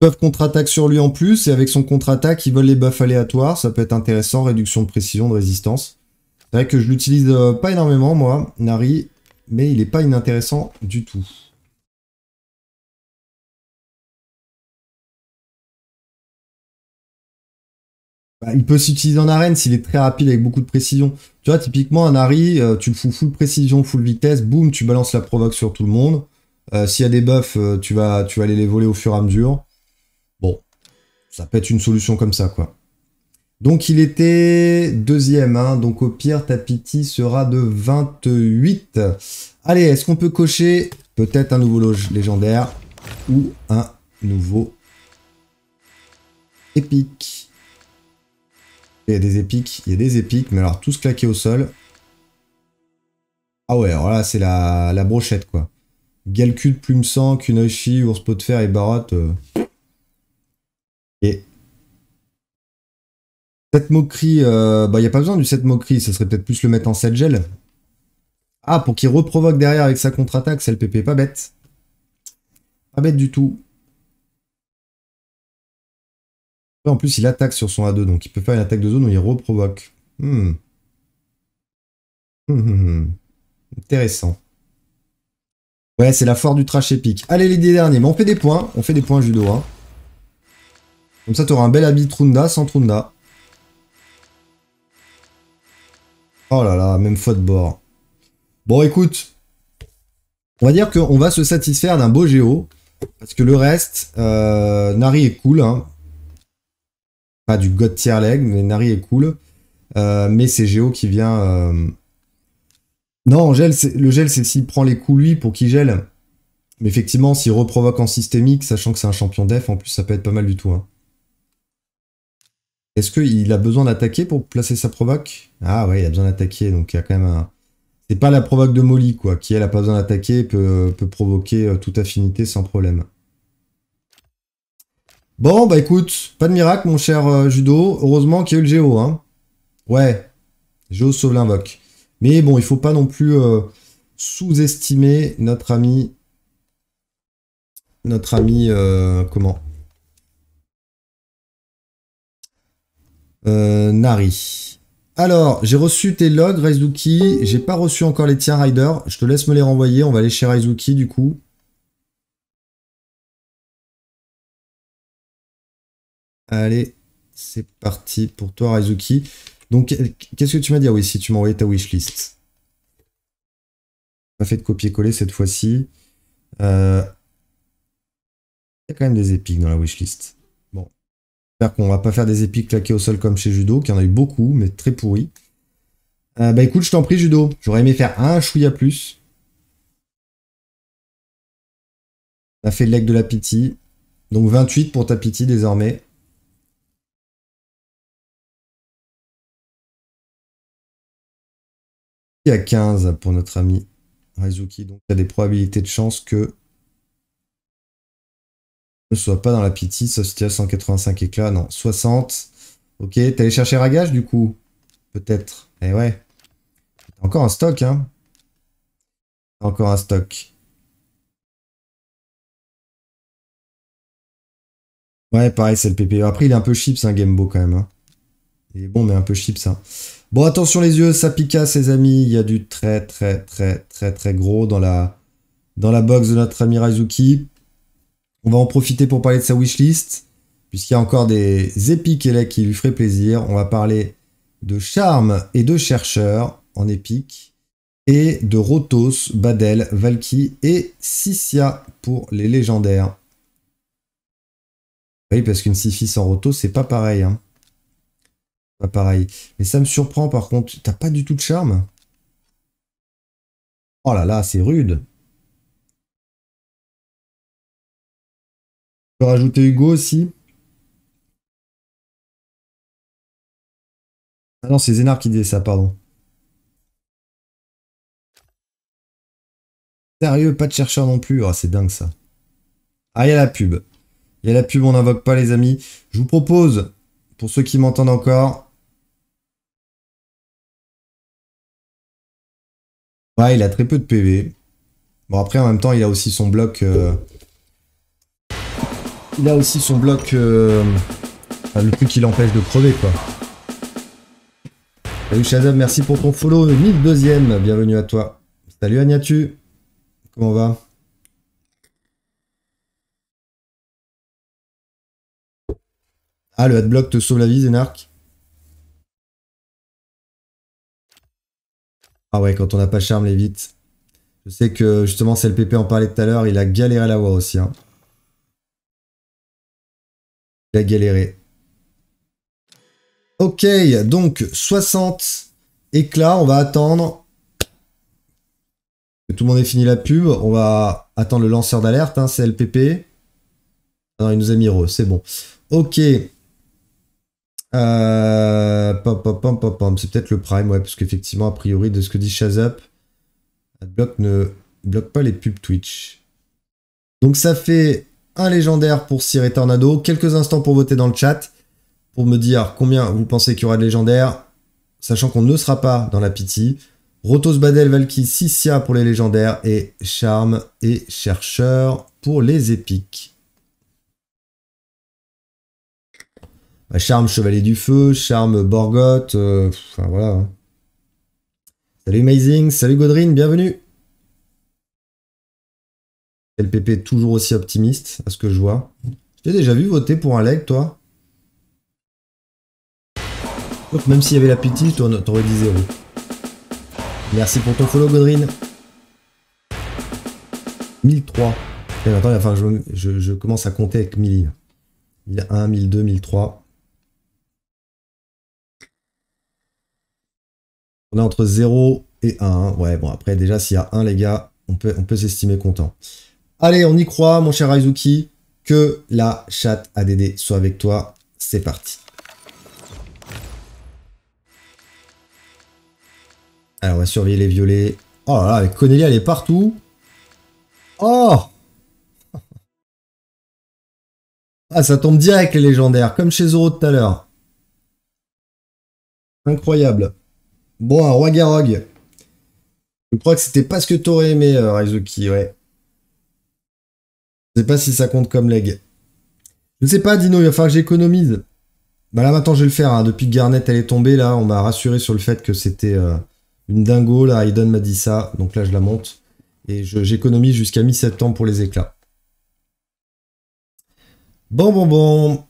peuvent contre-attaque sur lui en plus, et avec son contre-attaque, il vole les buffs aléatoires, ça peut être intéressant, réduction de précision, de résistance. C'est vrai que je l'utilise euh, pas énormément, moi, Nari, mais il n'est pas inintéressant du tout. Bah, il peut s'utiliser en arène s'il est très rapide avec beaucoup de précision. Tu vois, typiquement, un Nari, euh, tu le fous full précision, full vitesse, boum, tu balances la provoque sur tout le monde. Euh, s'il y a des buffs, tu, vas, tu vas aller les voler au fur et à mesure. Bon, ça peut être une solution comme ça, quoi. Donc il était deuxième, hein. donc au pire Tapiti sera de 28. Allez, est-ce qu'on peut cocher peut-être un nouveau loge légendaire ou un nouveau épique Il y a des épiques, il y a des épiques, mais alors tous claqués au sol. Ah ouais, alors là c'est la, la, brochette quoi. Galcul, Plume Sang, Kunoichi, Ours Pot de Fer et Barotte. Euh, Cette moquerie, euh, bah, il n'y a pas besoin du 7 moquerie, ça serait peut-être plus le mettre en 7 gel. Ah, pour qu'il reprovoque derrière avec sa contre-attaque, c'est le PP, pas bête. Pas bête du tout. En plus, il attaque sur son A2, donc il peut faire une attaque de zone où il reprovoque. Hmm. Hmm, hmm, Intéressant. Ouais, c'est la foire du trash épique. Allez, les derniers. Mais on fait des points. On fait des points judo. Hein. Comme ça, tu auras un bel habit Trunda sans Trunda. Oh là là, même faute de bord. Bon, écoute, on va dire qu'on va se satisfaire d'un beau géo, parce que le reste, euh, Nari est cool. Hein. Pas du God Tier Leg, mais Nari est cool. Euh, mais c'est Géo qui vient... Euh, non, gel, le gel, c'est s'il prend les coups, lui, pour qu'il gèle. Mais effectivement, s'il reprovoque en systémique, sachant que c'est un champion def, en plus, ça peut être pas mal du tout. Hein. Est-ce qu'il a besoin d'attaquer pour placer sa provoque ah ouais, il a besoin d'attaquer, donc il y a quand même un. C'est pas la provoque de Molly, quoi, qui elle a pas besoin d'attaquer, peut, provoquer euh, toute affinité sans problème. Bon, bah écoute, pas de miracle, mon cher euh, Judo. Heureusement qu'il y a eu le Géo, hein. Ouais, Géo sauve l'invoque. Mais bon, il faut pas non plus euh, sous-estimer notre ami. Notre ami. comment Nari. Alors, j'ai reçu tes logs, Raizuki. J'ai pas reçu encore les tiens, Rider. Je te laisse me les renvoyer. On va aller chez Raizuki, du coup. Allez, c'est parti pour toi, Raizuki. Donc, qu'est-ce que tu m'as dit ah oui, si tu m'as envoyé ta wishlist Pas fait de copier-coller cette fois-ci. Euh, il y a quand même des épiques dans la wishlist. J'espère qu'on va pas faire des épiques claqués au sol comme chez Judo, qui en a eu beaucoup, mais très pourri. Euh, bah écoute, je t'en prie, Judo. J'aurais aimé faire un chouïa plus. On a fait le leg de la pitié. Donc 28 pour ta pitié désormais. Il y a 15 pour notre ami Rizuki. Donc il y a des probabilités de chance que ne sois pas dans la pitié, à 185 éclats, non, 60. Ok, t'es allé chercher Ragage du coup Peut-être. Eh ouais. Encore un stock, hein Encore un stock. Ouais, pareil, c'est le PPE. Après, il est un peu chips, un hein, Gamebo quand même. Hein. Il est bon, mais un peu chips, ça. Hein. Bon, attention les yeux, ça à ses amis. Il y a du très, très, très, très, très gros dans la, dans la box de notre ami Raizuki. On va en profiter pour parler de sa wishlist, puisqu'il y a encore des épiques là qui lui feraient plaisir. On va parler de Charme et de Chercheur en épique, et de Rotos, Badel, Valky et Sissia pour les légendaires. Oui, parce qu'une Sifi sans Rotos, c'est pas pareil. Hein. Pas pareil. Mais ça me surprend par contre, t'as pas du tout de charme. Oh là là, c'est rude. Je peux rajouter Hugo aussi. Ah non, c'est Zénar qui disait ça, pardon. Sérieux, pas de chercheur non plus. oh, c'est dingue ça. Ah, il y a la pub. Il y a la pub, on n'invoque pas les amis. Je vous propose, pour ceux qui m'entendent encore... Ouais, il a très peu de PV. Bon, après, en même temps, il a aussi son bloc... Euh, il a aussi son bloc... Euh, le truc qui l'empêche de crever, quoi. Salut Shazam, merci pour ton follow, 1002 deuxième, bienvenue à toi. Salut Agnatu, comment va Ah, le bloc te sauve la vie, Zenark Ah ouais, quand on n'a pas charme, les vite. Je sais que justement, c'est le PP, en parlait tout à l'heure, il a galéré à la aussi. Hein. Il a galéré. Ok, donc 60 éclats. On va attendre que tout le monde ait fini la pub. On va attendre le lanceur d'alerte, hein, c'est LPP. Non, il nous a mis Rose, c'est bon. Ok. Euh, pom, pom, pom, c'est peut-être le prime, ouais, parce qu'effectivement, a priori, de ce que dit Shazup, Adblock ne bloque pas les pubs Twitch. Donc ça fait un légendaire pour Sir Tornado, quelques instants pour voter dans le chat, pour me dire combien vous pensez qu'il y aura de légendaires, sachant qu'on ne sera pas dans la pitié. Rotos Badel, Valky, Sissia pour les légendaires et Charme et Chercheur pour les épiques. Bah, Charme Chevalier du Feu, Charme Borgotte, euh, enfin voilà. Hein. Salut Amazing, salut Godrine, bienvenue. LPP toujours aussi optimiste, à ce que je vois. J'ai déjà vu voter pour un leg, toi Même s'il y avait la pitié, t'aurais dit zéro. Merci pour ton follow, Godrine. 1003. Et maintenant, je, commence à compter avec 1000. 1001, 1002, 1003. On est entre 0 et 1. Hein. Ouais, bon, après, déjà, s'il y a 1, les gars, on peut, on peut s'estimer content. Allez, on y croit, mon cher Aizuki. Que la chatte ADD soit avec toi. C'est parti. Alors, on va surveiller les violets. Oh là là, Cornelia, elle est partout. Oh *laughs* Ah, ça tombe direct, les légendaires, comme chez Zoro tout à l'heure. Incroyable. Bon, un roi Garog. Je crois que c'était pas ce que t'aurais aimé, Raizuki, euh, ouais sais pas si ça compte comme leg. Je sais pas, Dino, il va falloir que j'économise. Bah là maintenant je vais le faire. Hein. Depuis que Garnett elle est tombée, là, on m'a rassuré sur le fait que c'était euh, une dingo. Là, Aiden m'a dit ça. Donc là je la monte. Et j'économise jusqu'à mi-septembre pour les éclats. Bon bon bon.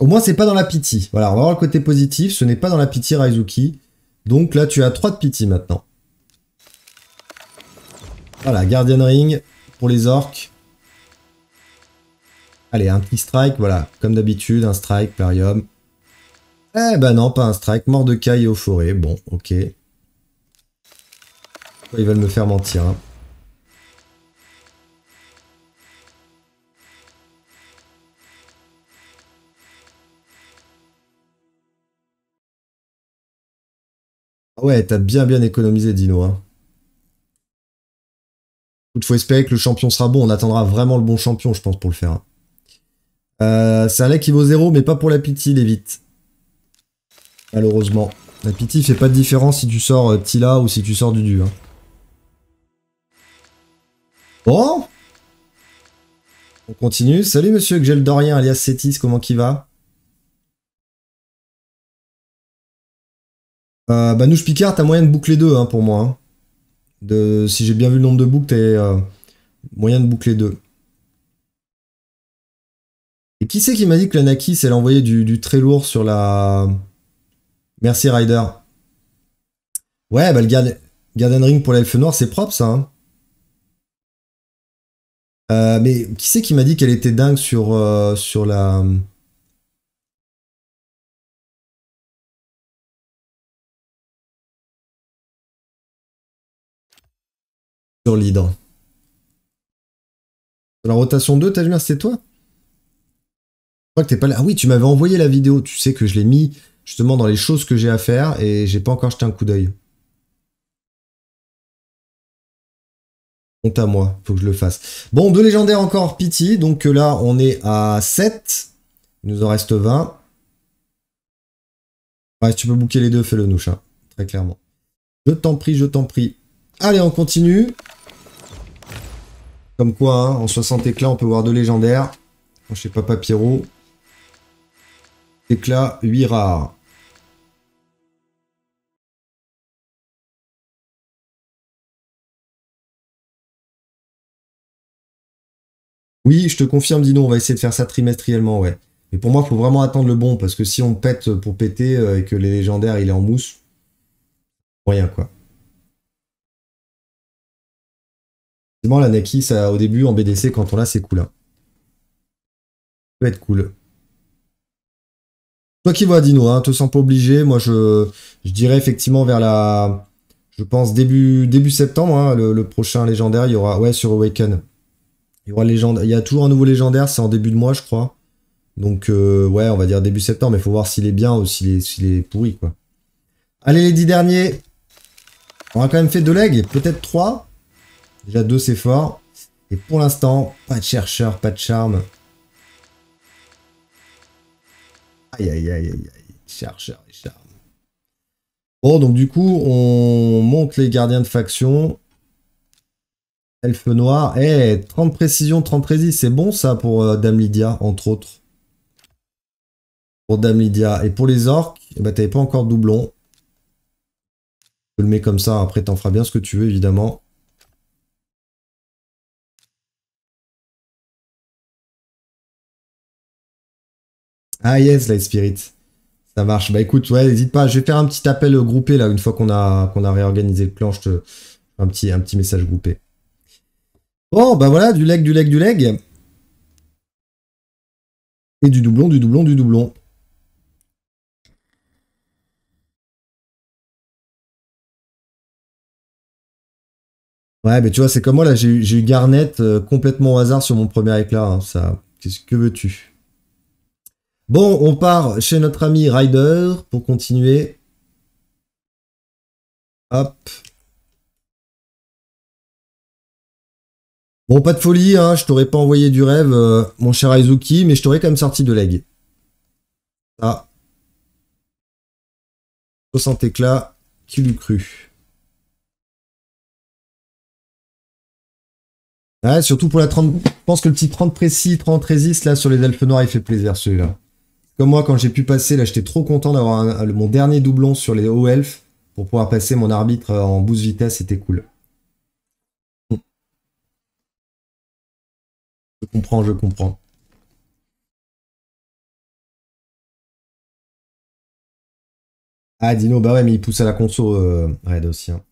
Au moins c'est pas dans la pitié. Voilà, on va voir le côté positif. Ce n'est pas dans la pitié Raizuki. Donc là tu as trois de pitié maintenant. Voilà, Guardian Ring pour les orques. Allez, un petit strike, voilà. Comme d'habitude, un strike, Perium. Eh ben non, pas un strike. Mort de caille aux forêts. Bon, ok. Ils veulent me faire mentir. Hein. Ah ouais, t'as bien bien économisé, Dino. Hein. Il faut espérer que le champion sera bon. On attendra vraiment le bon champion, je pense, pour le faire. Hein. Euh, c'est un lac qui vaut 0, mais pas pour la pitié, vite. Malheureusement. La pitié fait pas de différence si tu sors euh, Tila ou si tu sors du Hein. Bon On continue. Salut monsieur Gjeldorien alias Cetis, comment qui va euh, Bah nous Picard, t'as moyen de boucler 2 hein, pour moi. Hein. De, si j'ai bien vu le nombre de boucles, t'es euh, moyen de boucler 2 qui c'est qui m'a dit que la Naki, c'est l'envoyé du, très lourd sur la... Merci Rider. Ouais, bah le Garden, Ring pour l'elfe noir, c'est propre ça. Hein. Euh, mais qui c'est qui m'a dit qu'elle était dingue sur, euh, sur la... Sur l'hydre. Sur la rotation 2, t'as vu, c'était toi pas là. Ah oui, tu m'avais envoyé la vidéo. Tu sais que je l'ai mis justement dans les choses que j'ai à faire et j'ai pas encore jeté un coup d'œil. Compte à moi, faut que je le fasse. Bon, deux légendaires encore, piti, Donc là, on est à 7. Il nous en reste 20. Ouais, si tu peux bouquer les deux, fais-le, nous, Très clairement. Je t'en prie, je t'en prie. Allez, on continue. Comme quoi, hein, en 60 éclats, on peut voir deux légendaires. je sais pas, Papyro. Éclat 8 rares. Oui, je te confirme, Dino, on va essayer de faire ça trimestriellement, ouais. Mais pour moi, il faut vraiment attendre le bon, parce que si on pète pour péter euh, et que les légendaires, il est en mousse, rien, quoi. C'est bon, la Naki, ça, au début, en BDC, quand on l'a, c'est cool. Hein. Ça peut être cool. Toi qui vois, Dino, hein, te sens pas obligé. Moi, je, je dirais effectivement vers la, je pense début début septembre, hein, le, prochain légendaire, il y aura ouais sur Awaken. Il y aura légende, il y a toujours un nouveau légendaire, c'est en début de mois, je crois. Donc euh, ouais, on va dire début septembre, mais faut voir s'il est bien ou s'il est, est, pourri quoi. Allez les dix derniers. On a quand même fait deux legs, peut-être trois. Déjà deux c'est fort. Et pour l'instant, pas de chercheur, pas de charme. Aïe, aïe, aïe, aïe, aïe. Bon, donc du coup, on monte les gardiens de faction. Elfe noir. et eh, 30 précision, 30 précis. C'est bon ça pour euh, Dame Lydia, entre autres. Pour Dame Lydia. Et pour les orques, eh ben, t'avais pas encore doublon. Je le mets comme ça. Après, t'en feras bien ce que tu veux, évidemment. Ah yes, Light Spirit. Ça marche. Bah écoute, ouais, n'hésite pas. Je vais faire un petit appel groupé là, une fois qu'on a, qu'on a réorganisé le plan, Je te un petit, un petit message groupé. Bon, bah voilà, du leg, du leg, du leg. Et du doublon, du doublon, du doublon. Ouais, mais tu vois, c'est comme moi, là, j'ai eu Garnett euh, complètement au hasard sur mon premier éclat. Hein. ça, qu'est-ce que veux-tu Bon, on part chez notre ami Ryder pour continuer. Hop. Bon, pas de folie, hein, je t'aurais pas envoyé du rêve, euh, mon cher Aizuki, mais je t'aurais quand même sorti de l'aigle. Ah. 60 éclats, qui l'eût cru Ouais, surtout pour la 30. Je pense que le petit 30 précis, 30 résiste là sur les elfes noirs, il fait plaisir celui-là. Comme moi, quand j'ai pu passer, là, j'étais trop content d'avoir mon dernier doublon sur les hauts elfes pour pouvoir passer mon arbitre euh, en boost vitesse, c'était cool. Je comprends, je comprends. Ah, Dino, bah ouais, mais il pousse à la conso, euh, raid aussi. Hein.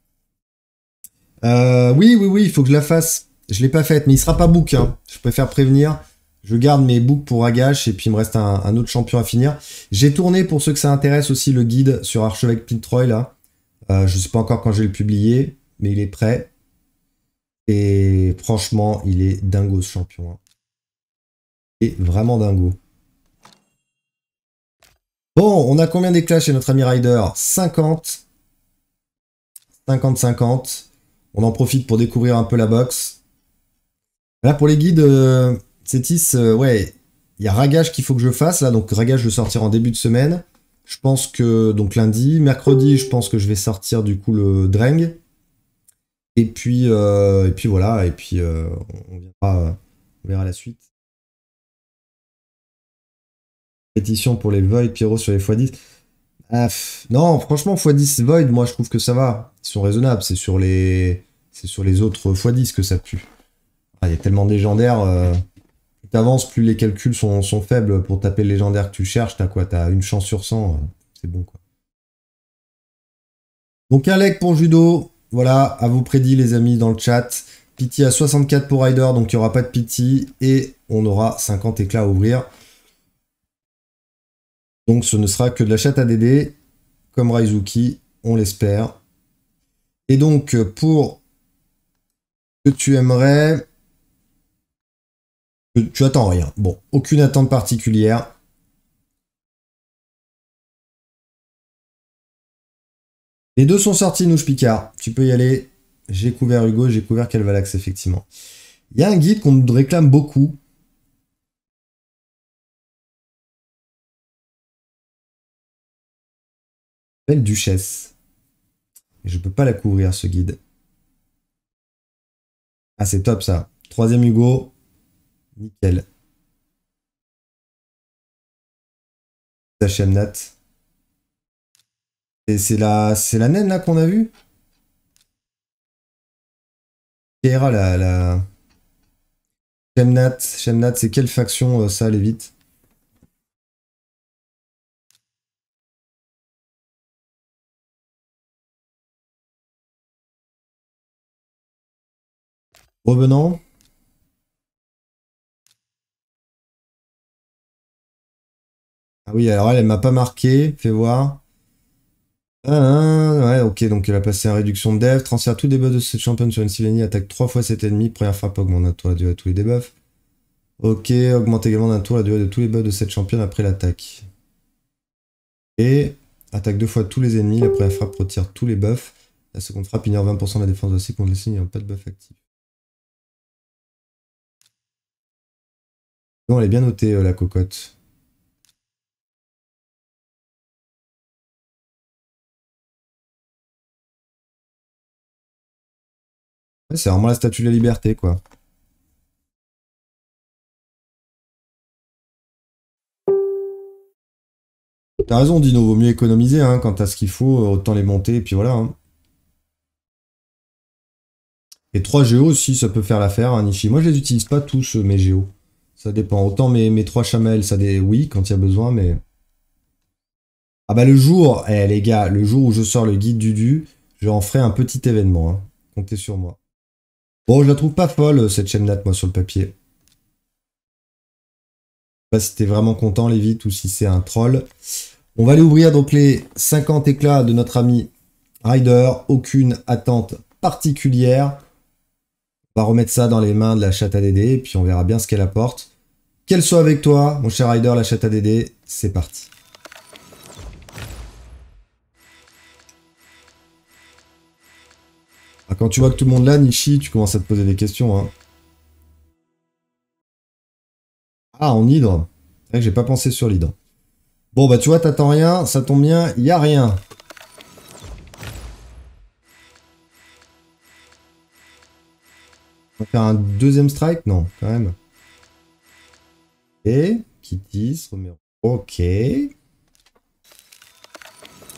Euh, oui, oui, oui, il faut que je la fasse. Je l'ai pas faite, mais il sera pas book. Hein. Je préfère prévenir je garde mes books pour Agache et puis il me reste un, autre champion à finir. J'ai tourné pour ceux que ça intéresse aussi le guide sur Archevêque Pintroy là. Je euh, je sais pas encore quand je vais le publier, mais il est prêt. Et franchement, il est dingo ce champion. Hein. Il est vraiment dingo. Bon, on a combien d'éclats chez notre ami Rider 50. 50-50. On en profite pour découvrir un peu la box. Là, pour les guides, euh, Cetis, euh, ouais, il y a Ragage qu'il faut que je fasse là, donc Ragage je vais sortir en début de semaine. Je pense que donc lundi, mercredi, je pense que je vais sortir du coup le Drang, Et puis euh, et puis voilà, et puis euh, on, verra, on la suite. Pétition pour les Void, Pierrot sur les x10. Ah, non, franchement, x10 Void, moi je trouve que ça va. Ils sont raisonnables, c'est sur les c'est sur les autres x10 que ça pue. Ah, il y a tellement de légendaires avance plus les calculs sont, faibles pour taper le légendaire que tu cherches. T'as quoi T'as une chance sur 100. Euh, c'est bon, quoi. Donc, un leg pour judo. Voilà, à vous prédit les amis, dans le chat. Pity à 64 pour Rider, donc il n'y aura pas de Pity. Et on aura 50 éclats à ouvrir. Donc ce ne sera que de la chatte à DD, comme Raizuki, on l'espère. Et donc pour que tu aimerais, tu, attends rien. Bon, aucune attente particulière. Les deux sont sortis, nous, Picard. Tu peux y aller. J'ai couvert Hugo, j'ai couvert Calvalax, effectivement. Il y a un guide qu'on réclame beaucoup. Belle Duchesse. je peux pas la couvrir, ce guide. Ah, c'est top, ça. Troisième Hugo. Nickel. Shemnat. Et c'est la, c'est la naine là qu'on a vue Kiera, la, la... Shemnat, Shemnat, c'est quelle faction euh, ça, les vite Oh Ah oui, alors elle, m'a pas marqué, fais voir. Ah, ah, ah ouais, ok, donc elle a passé en réduction de dev. Transfère tous les buffs de cette championne sur une Sylvanie, attaque 3 fois cet ennemi. Première frappe augmente d'un tour la durée de tous les debuffs. Ok, augmente également d'un tour la durée de tous les buffs de cette championne après l'attaque. Et attaque deux fois tous les ennemis. La première frappe retire tous les buffs. La seconde frappe ignore 20% de la défense de la contre les signes pas de buff actif. Bon, elle est bien notée, euh, la cocotte. c'est vraiment la statue de la liberté, quoi. T'as raison, Dino, vaut mieux économiser, hein, quand t'as ce qu'il faut, euh, autant les monter, et puis voilà. Hein. Et 3 géos aussi, ça peut faire l'affaire, hein, Nishi. Moi, je les utilise pas tous, euh, mes géos. Ça dépend. Autant mes, mes 3 chamelles, ça des... oui, quand il y a besoin, mais... Ah bah le jour, eh les gars, le jour où je sors le guide du du, je en ferai un petit événement. Hein. Comptez sur moi. Bon, je la trouve pas folle, euh, cette date moi, sur le papier. Je sais pas si t'es vraiment content, Lévi ou si c'est un troll. On va aller ouvrir donc les 50 éclats de notre ami Ryder. Aucune attente particulière. On va remettre ça dans les mains de la chatte à et puis on verra bien ce qu'elle apporte. Qu'elle soit avec toi, mon cher Ryder, la chatte ADD, c'est parti. Ah, quand tu vois que tout le monde là, Nishi, tu commences à te poser des questions. Hein. Ah, en hydre. C'est eh, vrai que j'ai pas pensé sur l'hydre. Bon, bah tu vois, t'attends rien, ça tombe bien, y a rien. On va faire un deuxième strike Non, quand même. Et Kitty, Ok.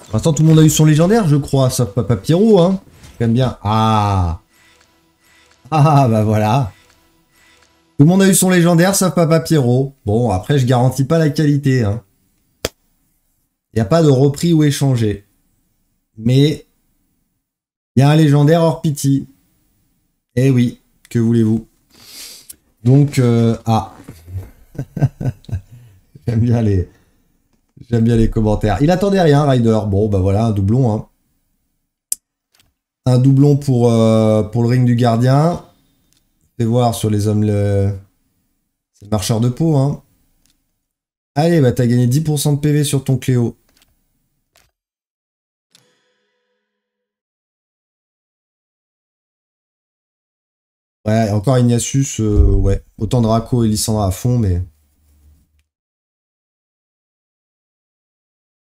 Pour l'instant, tout le monde a eu son légendaire, je crois, ça, Papa Pierrot, hein. J'aime bien. Ah Ah, bah voilà. Tout le monde a eu son légendaire, sauf Papa Pierrot. Bon, après, je garantis pas la qualité. Il hein. n'y a pas de repris ou échangé. Mais il y a un légendaire hors pitié. Eh oui, que voulez-vous Donc, euh, ah. *laughs* J'aime bien les... J'aime bien les commentaires. Il attendait rien, Ryder. Bon, bah voilà, un doublon. Hein. Un doublon pour, euh, pour le ring du gardien. Fais voir sur les hommes le. C'est le marcheur de peau, hein. Allez, bah t'as gagné 10% de PV sur ton Cléo. Ouais, encore Ignatius, euh, ouais. Autant Draco et Lissandra à fond, mais.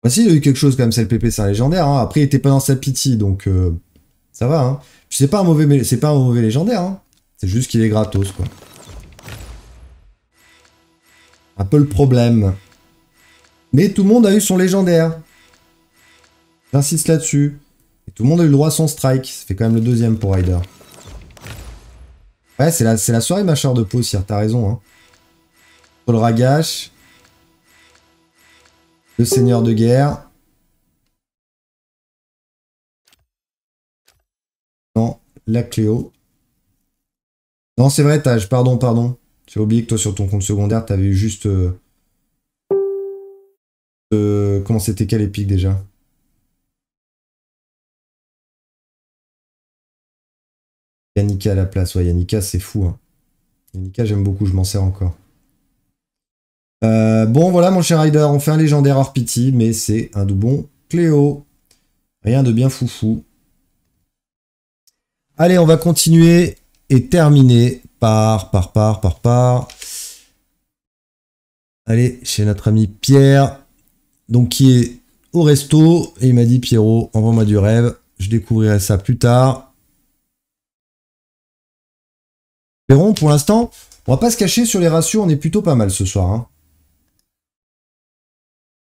Voici, bah, si, il a eu quelque chose comme même, c'est le PP, c'est un légendaire. Hein. Après, il était pas dans sa pitié, donc. Euh. Ça va, hein. C'est pas un mauvais, c'est pas un mauvais légendaire, hein. C'est juste qu'il est gratos, quoi. Un peu le problème. Mais tout le monde a eu son légendaire. J'insiste là-dessus. Et tout le monde a eu le droit à son strike. Ça fait quand même le deuxième pour Ryder. Ouais, c'est la, la soirée chère de peau, tu t'as raison. Hein. Paul Ragash. Le seigneur de guerre. Non, la Cléo. Non, c'est vrai, Tage, pardon, pardon. J'ai oublié que toi, sur ton compte secondaire, t'avais eu juste... Euh, euh, comment c'était qu'elle épique déjà Yannicka à la place. Ouais, Yannicka, c'est fou. Hein. Yannicka, j'aime beaucoup, je m'en sers encore. Euh, bon, voilà, mon cher Rider, on fait un légendaire hors mais c'est un doublon Cléo. Rien de bien foufou. Allez, on va continuer et terminer par, par, par, par, par. Allez, chez notre ami Pierre, donc qui est au resto, et il m'a dit Pierrot, envoie-moi du rêve, je découvrirai ça plus tard. Perron, pour l'instant, on va pas se cacher sur les ratios, on est plutôt pas mal ce soir. Hein.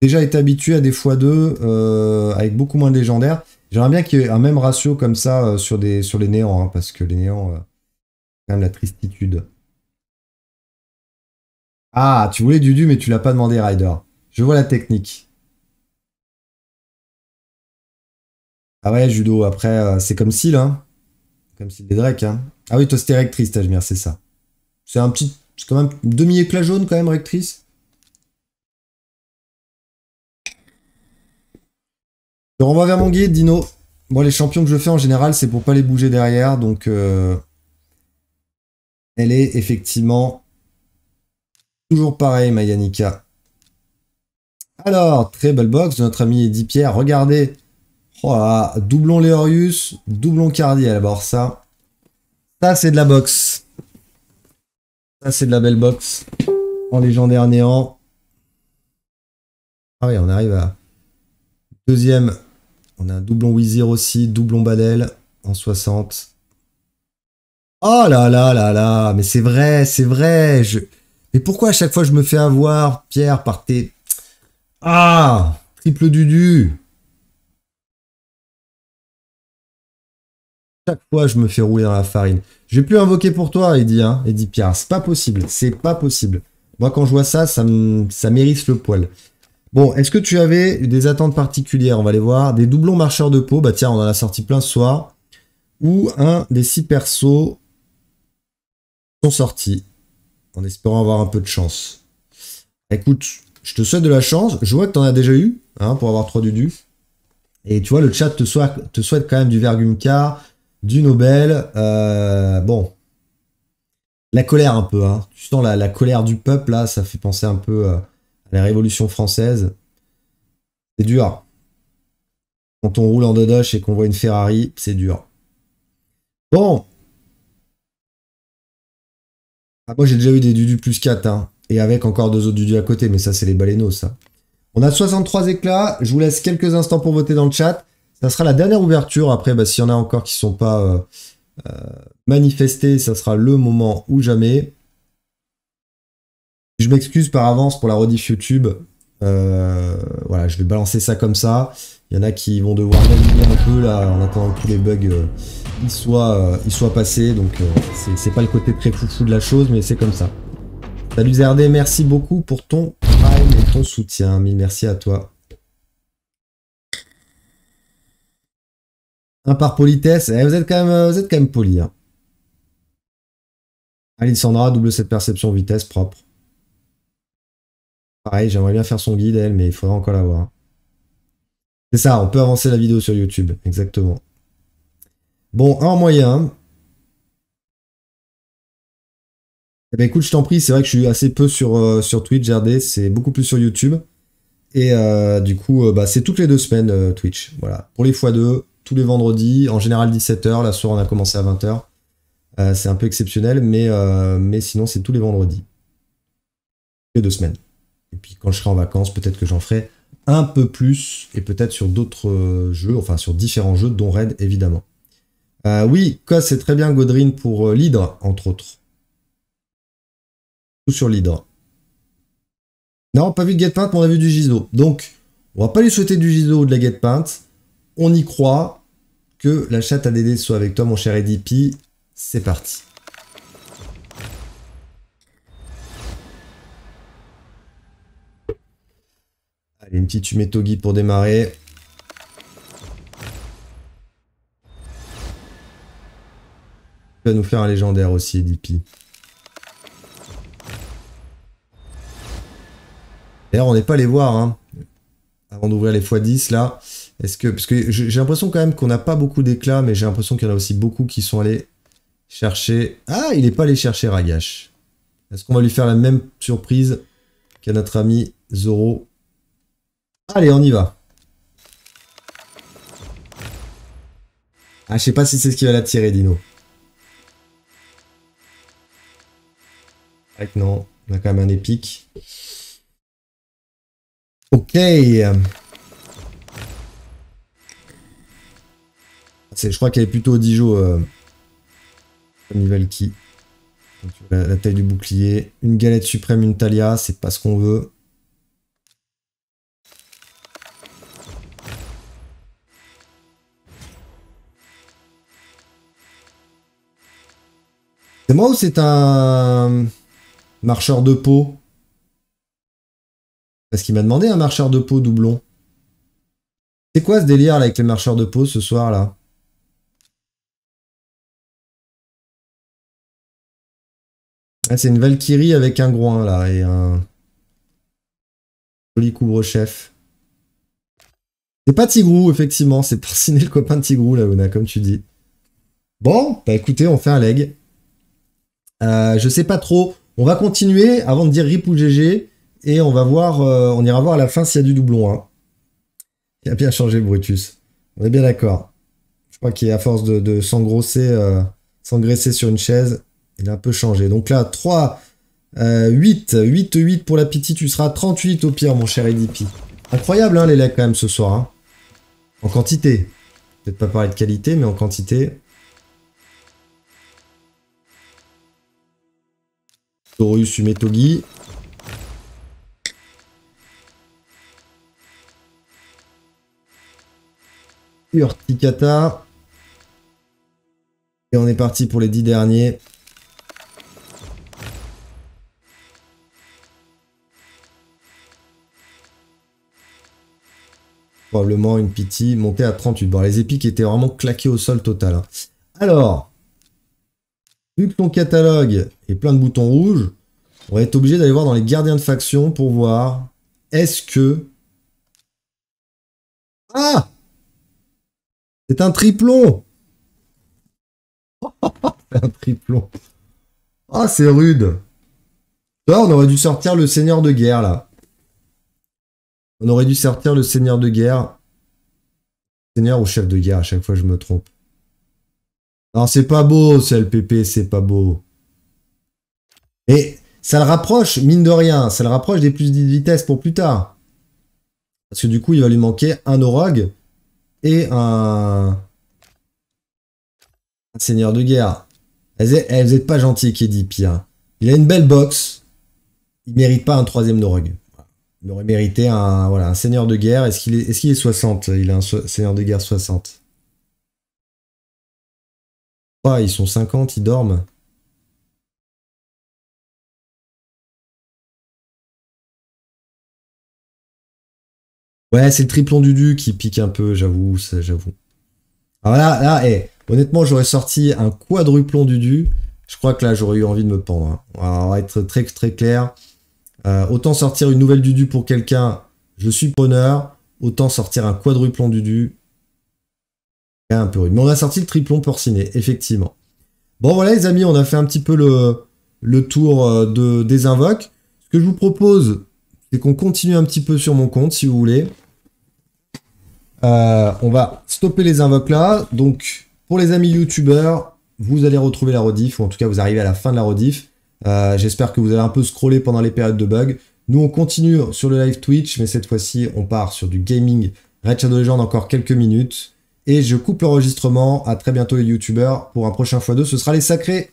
Déjà été habitué à des fois 2 euh, avec beaucoup moins de légendaires. J'aimerais bien qu'il y ait un même ratio comme ça euh, sur, des, sur les néants, hein, parce que les néants, euh, quand même la tristitude. Ah, tu voulais Dudu, mais tu l'as pas demandé, Ryder. Je vois la technique. Ah ouais, judo, après, euh, c'est comme si, hein. là. Comme si des Drake, hein. Ah oui, toi, c'était rectrice, Tajmir, c'est ça. C'est un petit... C'est quand même demi-éclat jaune, quand même, rectrice. Je renvoie vers mon guide, Dino. Moi, les champions que je fais en général, c'est pour pas les bouger derrière. Donc, euh, elle est effectivement toujours pareille, ma Alors, très belle box de notre ami Eddie Pierre. Regardez. Oh doublons Léorius, doublons Cardi. Alors, ça, ça, c'est de la box. Ça, c'est de la belle box. En légendaire néant. Ah oui, on arrive à deuxième on a un doublon Wizir aussi, doublon Badel en 60. Oh là là là là, mais c'est vrai, c'est vrai. Je... Mais pourquoi à chaque fois je me fais avoir, Pierre, par tes... Ah Triple Dudu Chaque fois je me fais rouler dans la farine. J'ai plus invoquer pour toi, Eddie, hein, Eddie Pierre. C'est pas possible, c'est pas possible. Moi quand je vois ça, ça, mérisse le poil. Bon, est-ce que tu avais des attentes particulières On va les voir. Des doublons marcheurs de peau, bah tiens, on en a sorti plein ce soir. Ou un des six persos sont sortis. En espérant avoir un peu de chance. Écoute, je te souhaite de la chance. Je vois que tu en as déjà eu, hein, pour avoir du du. Et tu vois, le chat te souhaite, quand même du Vergumka, du Nobel. Euh, bon. La colère un peu, hein. Tu sens la, colère du peuple, là, ça fait penser un peu. Euh, la Révolution française. C'est dur. Quand on roule en dodoche et qu'on voit une Ferrari, c'est dur. Bon. Ah, moi, j'ai déjà eu des Dudu plus 4, hein, et avec encore deux autres du à côté, mais ça, c'est les baleineaux, ça. On a 63 éclats. Je vous laisse quelques instants pour voter dans le chat. Ça sera la dernière ouverture. Après, bah, s'il y en a encore qui ne sont pas euh, euh, manifestés, ça sera le moment ou jamais. Je m'excuse par avance pour la rediff YouTube. Euh, voilà, je vais balancer ça comme ça. Il y en a qui vont devoir naviguer un peu là en attendant que tous les bugs euh, soient, euh, soient passés. Donc c'est pas le côté très foufou de la chose, mais c'est comme ça. Salut Zerdé, merci beaucoup pour ton prime et ton soutien. Mille merci à toi. Un par politesse. Eh, vous êtes quand même, vous êtes quand même poli. Hein. Alessandra, double cette perception vitesse propre. Pareil, j'aimerais bien faire son guide, elle, mais il faudrait encore la voir. C'est ça, on peut avancer la vidéo sur YouTube, exactement. Bon, en moyen. Eh ben, écoute, je t'en prie, c'est vrai que je suis assez peu sur, euh, sur Twitch, RD, c'est beaucoup plus sur YouTube. Et euh, du coup, euh, bah, c'est toutes les deux semaines Twitch. Voilà, pour les fois deux, tous les vendredis, en général 17h. La soirée, on a commencé à 20h. c'est un peu exceptionnel, mais, mais sinon, c'est tous les vendredis. Les deux semaines. Et puis quand je serai en vacances, peut-être que j'en ferai un peu plus, et peut-être sur d'autres euh, jeux, enfin sur différents jeux, dont Red, évidemment. Euh, oui, quoi, c'est très bien Godrine pour euh, l'hydre, entre autres. Tout sur l'hydre. Non, pas vu de Gatepaint, mais on a vu du Giso. Donc, on va pas lui souhaiter du Giso ou de la guet-pinte. On y croit. Que la chatte ADD soit avec toi, mon cher EDP. C'est parti. Allez, une petite Umetogi pour démarrer. Il va nous faire un légendaire aussi, Edipi. D'ailleurs, on n'est pas allé voir, hein, avant d'ouvrir les x10 là. Est-ce que. Parce que j'ai l'impression quand même qu'on n'a pas beaucoup d'éclats, mais j'ai l'impression qu'il y en a aussi beaucoup qui sont allés chercher. Ah, il n'est pas allé chercher Ragash. Est-ce qu'on va lui faire la même surprise qu'à notre ami Zoro Allez, on y va. Ah, je sais pas si c'est ce qui va l'attirer, Dino. Avec non, on a quand même un épique. Ok. Je crois qu'elle est plutôt Dijo euh, comme qui. la, taille du bouclier. Une galette suprême, une Talia, c'est pas ce qu'on veut. C'est moi ou c'est un marcheur de peau Parce qu'il m'a demandé un marcheur de peau doublon. C'est quoi ce délire avec les marcheurs de peau ce soir là ah, C'est une Valkyrie avec un groin là et un joli couvre-chef. C'est pas Tigrou, effectivement, c'est signer *laughs* le copain de Tigrou, là, Luna, comme tu dis. Bon, bah écoutez, on fait un leg. Euh, je sais pas trop. On va continuer avant de dire rip ou GG. Et on va voir, euh, on ira voir à la fin s'il y a du doublon. Hein. Il a bien changé Brutus. On est bien d'accord. Je crois qu'il est à force de, s'engrosser, euh, s'engraisser sur une chaise, il a un peu changé. Donc là, 3, 8, 8, 8 pour la petite. Tu seras 38 au pire, mon cher Edipi. Incroyable, hein, les lacs quand même ce soir. Hein. En quantité. Peut-être pas parler de qualité, mais en quantité. Taurus Umetogi. Urticata. Et on est parti pour les 10 derniers. Probablement une pity montée à 38. Bon, les épiques étaient vraiment claqués au sol total. Hein. Alors, Vu que ton catalogue est plein de boutons rouges, on va être obligé d'aller voir dans les gardiens de faction pour voir est-ce que... Ah C'est un triplon *laughs* C'est un triplon. Ah, c'est rude. on aurait dû sortir le seigneur de guerre, là. On aurait dû sortir le seigneur de guerre. Seigneur ou chef de guerre, à chaque fois je me trompe. Non, c'est pas beau, le LPP, c'est pas beau. Et ça le rapproche, mine de rien, ça le rapproche des plus de vitesse pour plus tard. Parce que du coup, il va lui manquer un Orog et un... un seigneur de guerre. Vous êtes pas gentil, dit Pierre. Il a une belle boxe. Il mérite pas un troisième Norog. Il aurait mérité un, voilà, un seigneur de guerre. Est-ce qu'il est, est, est 60 Il a un seigneur de guerre 60 ils sont 50, ils dorment. Ouais, c'est le triplon du du qui pique un peu, j'avoue, j'avoue. Alors ah, là, là, eh, honnêtement, j'aurais sorti un quadruplon du du. Je crois que là, j'aurais eu envie de me pendre. Hein. on va être très, très clair. Euh, autant sortir une nouvelle du du pour quelqu'un, je suis preneur. Autant sortir un quadruplon du du, un peu rude. Mais on a sorti le triplon porciné, effectivement. Bon voilà les amis, on a fait un petit peu le, tour euh, de, des invoques. Ce que je vous propose, c'est qu'on continue un petit peu sur mon compte, si vous voulez. Euh, on va stopper les invoques là. Donc, pour les amis youtubeurs, vous allez retrouver la rediff, ou en tout cas, vous arrivez à la fin de la rediff. Euh, j'espère que vous allez un peu scrollé pendant les périodes de bugs. Nous, on continue sur le live Twitch, mais cette fois-ci, on part sur du gaming Red Shadow Legends encore quelques minutes. Et je coupe l'enregistrement. À très bientôt les youtubeurs. Pour un prochain fois 2 ce sera les sacrés.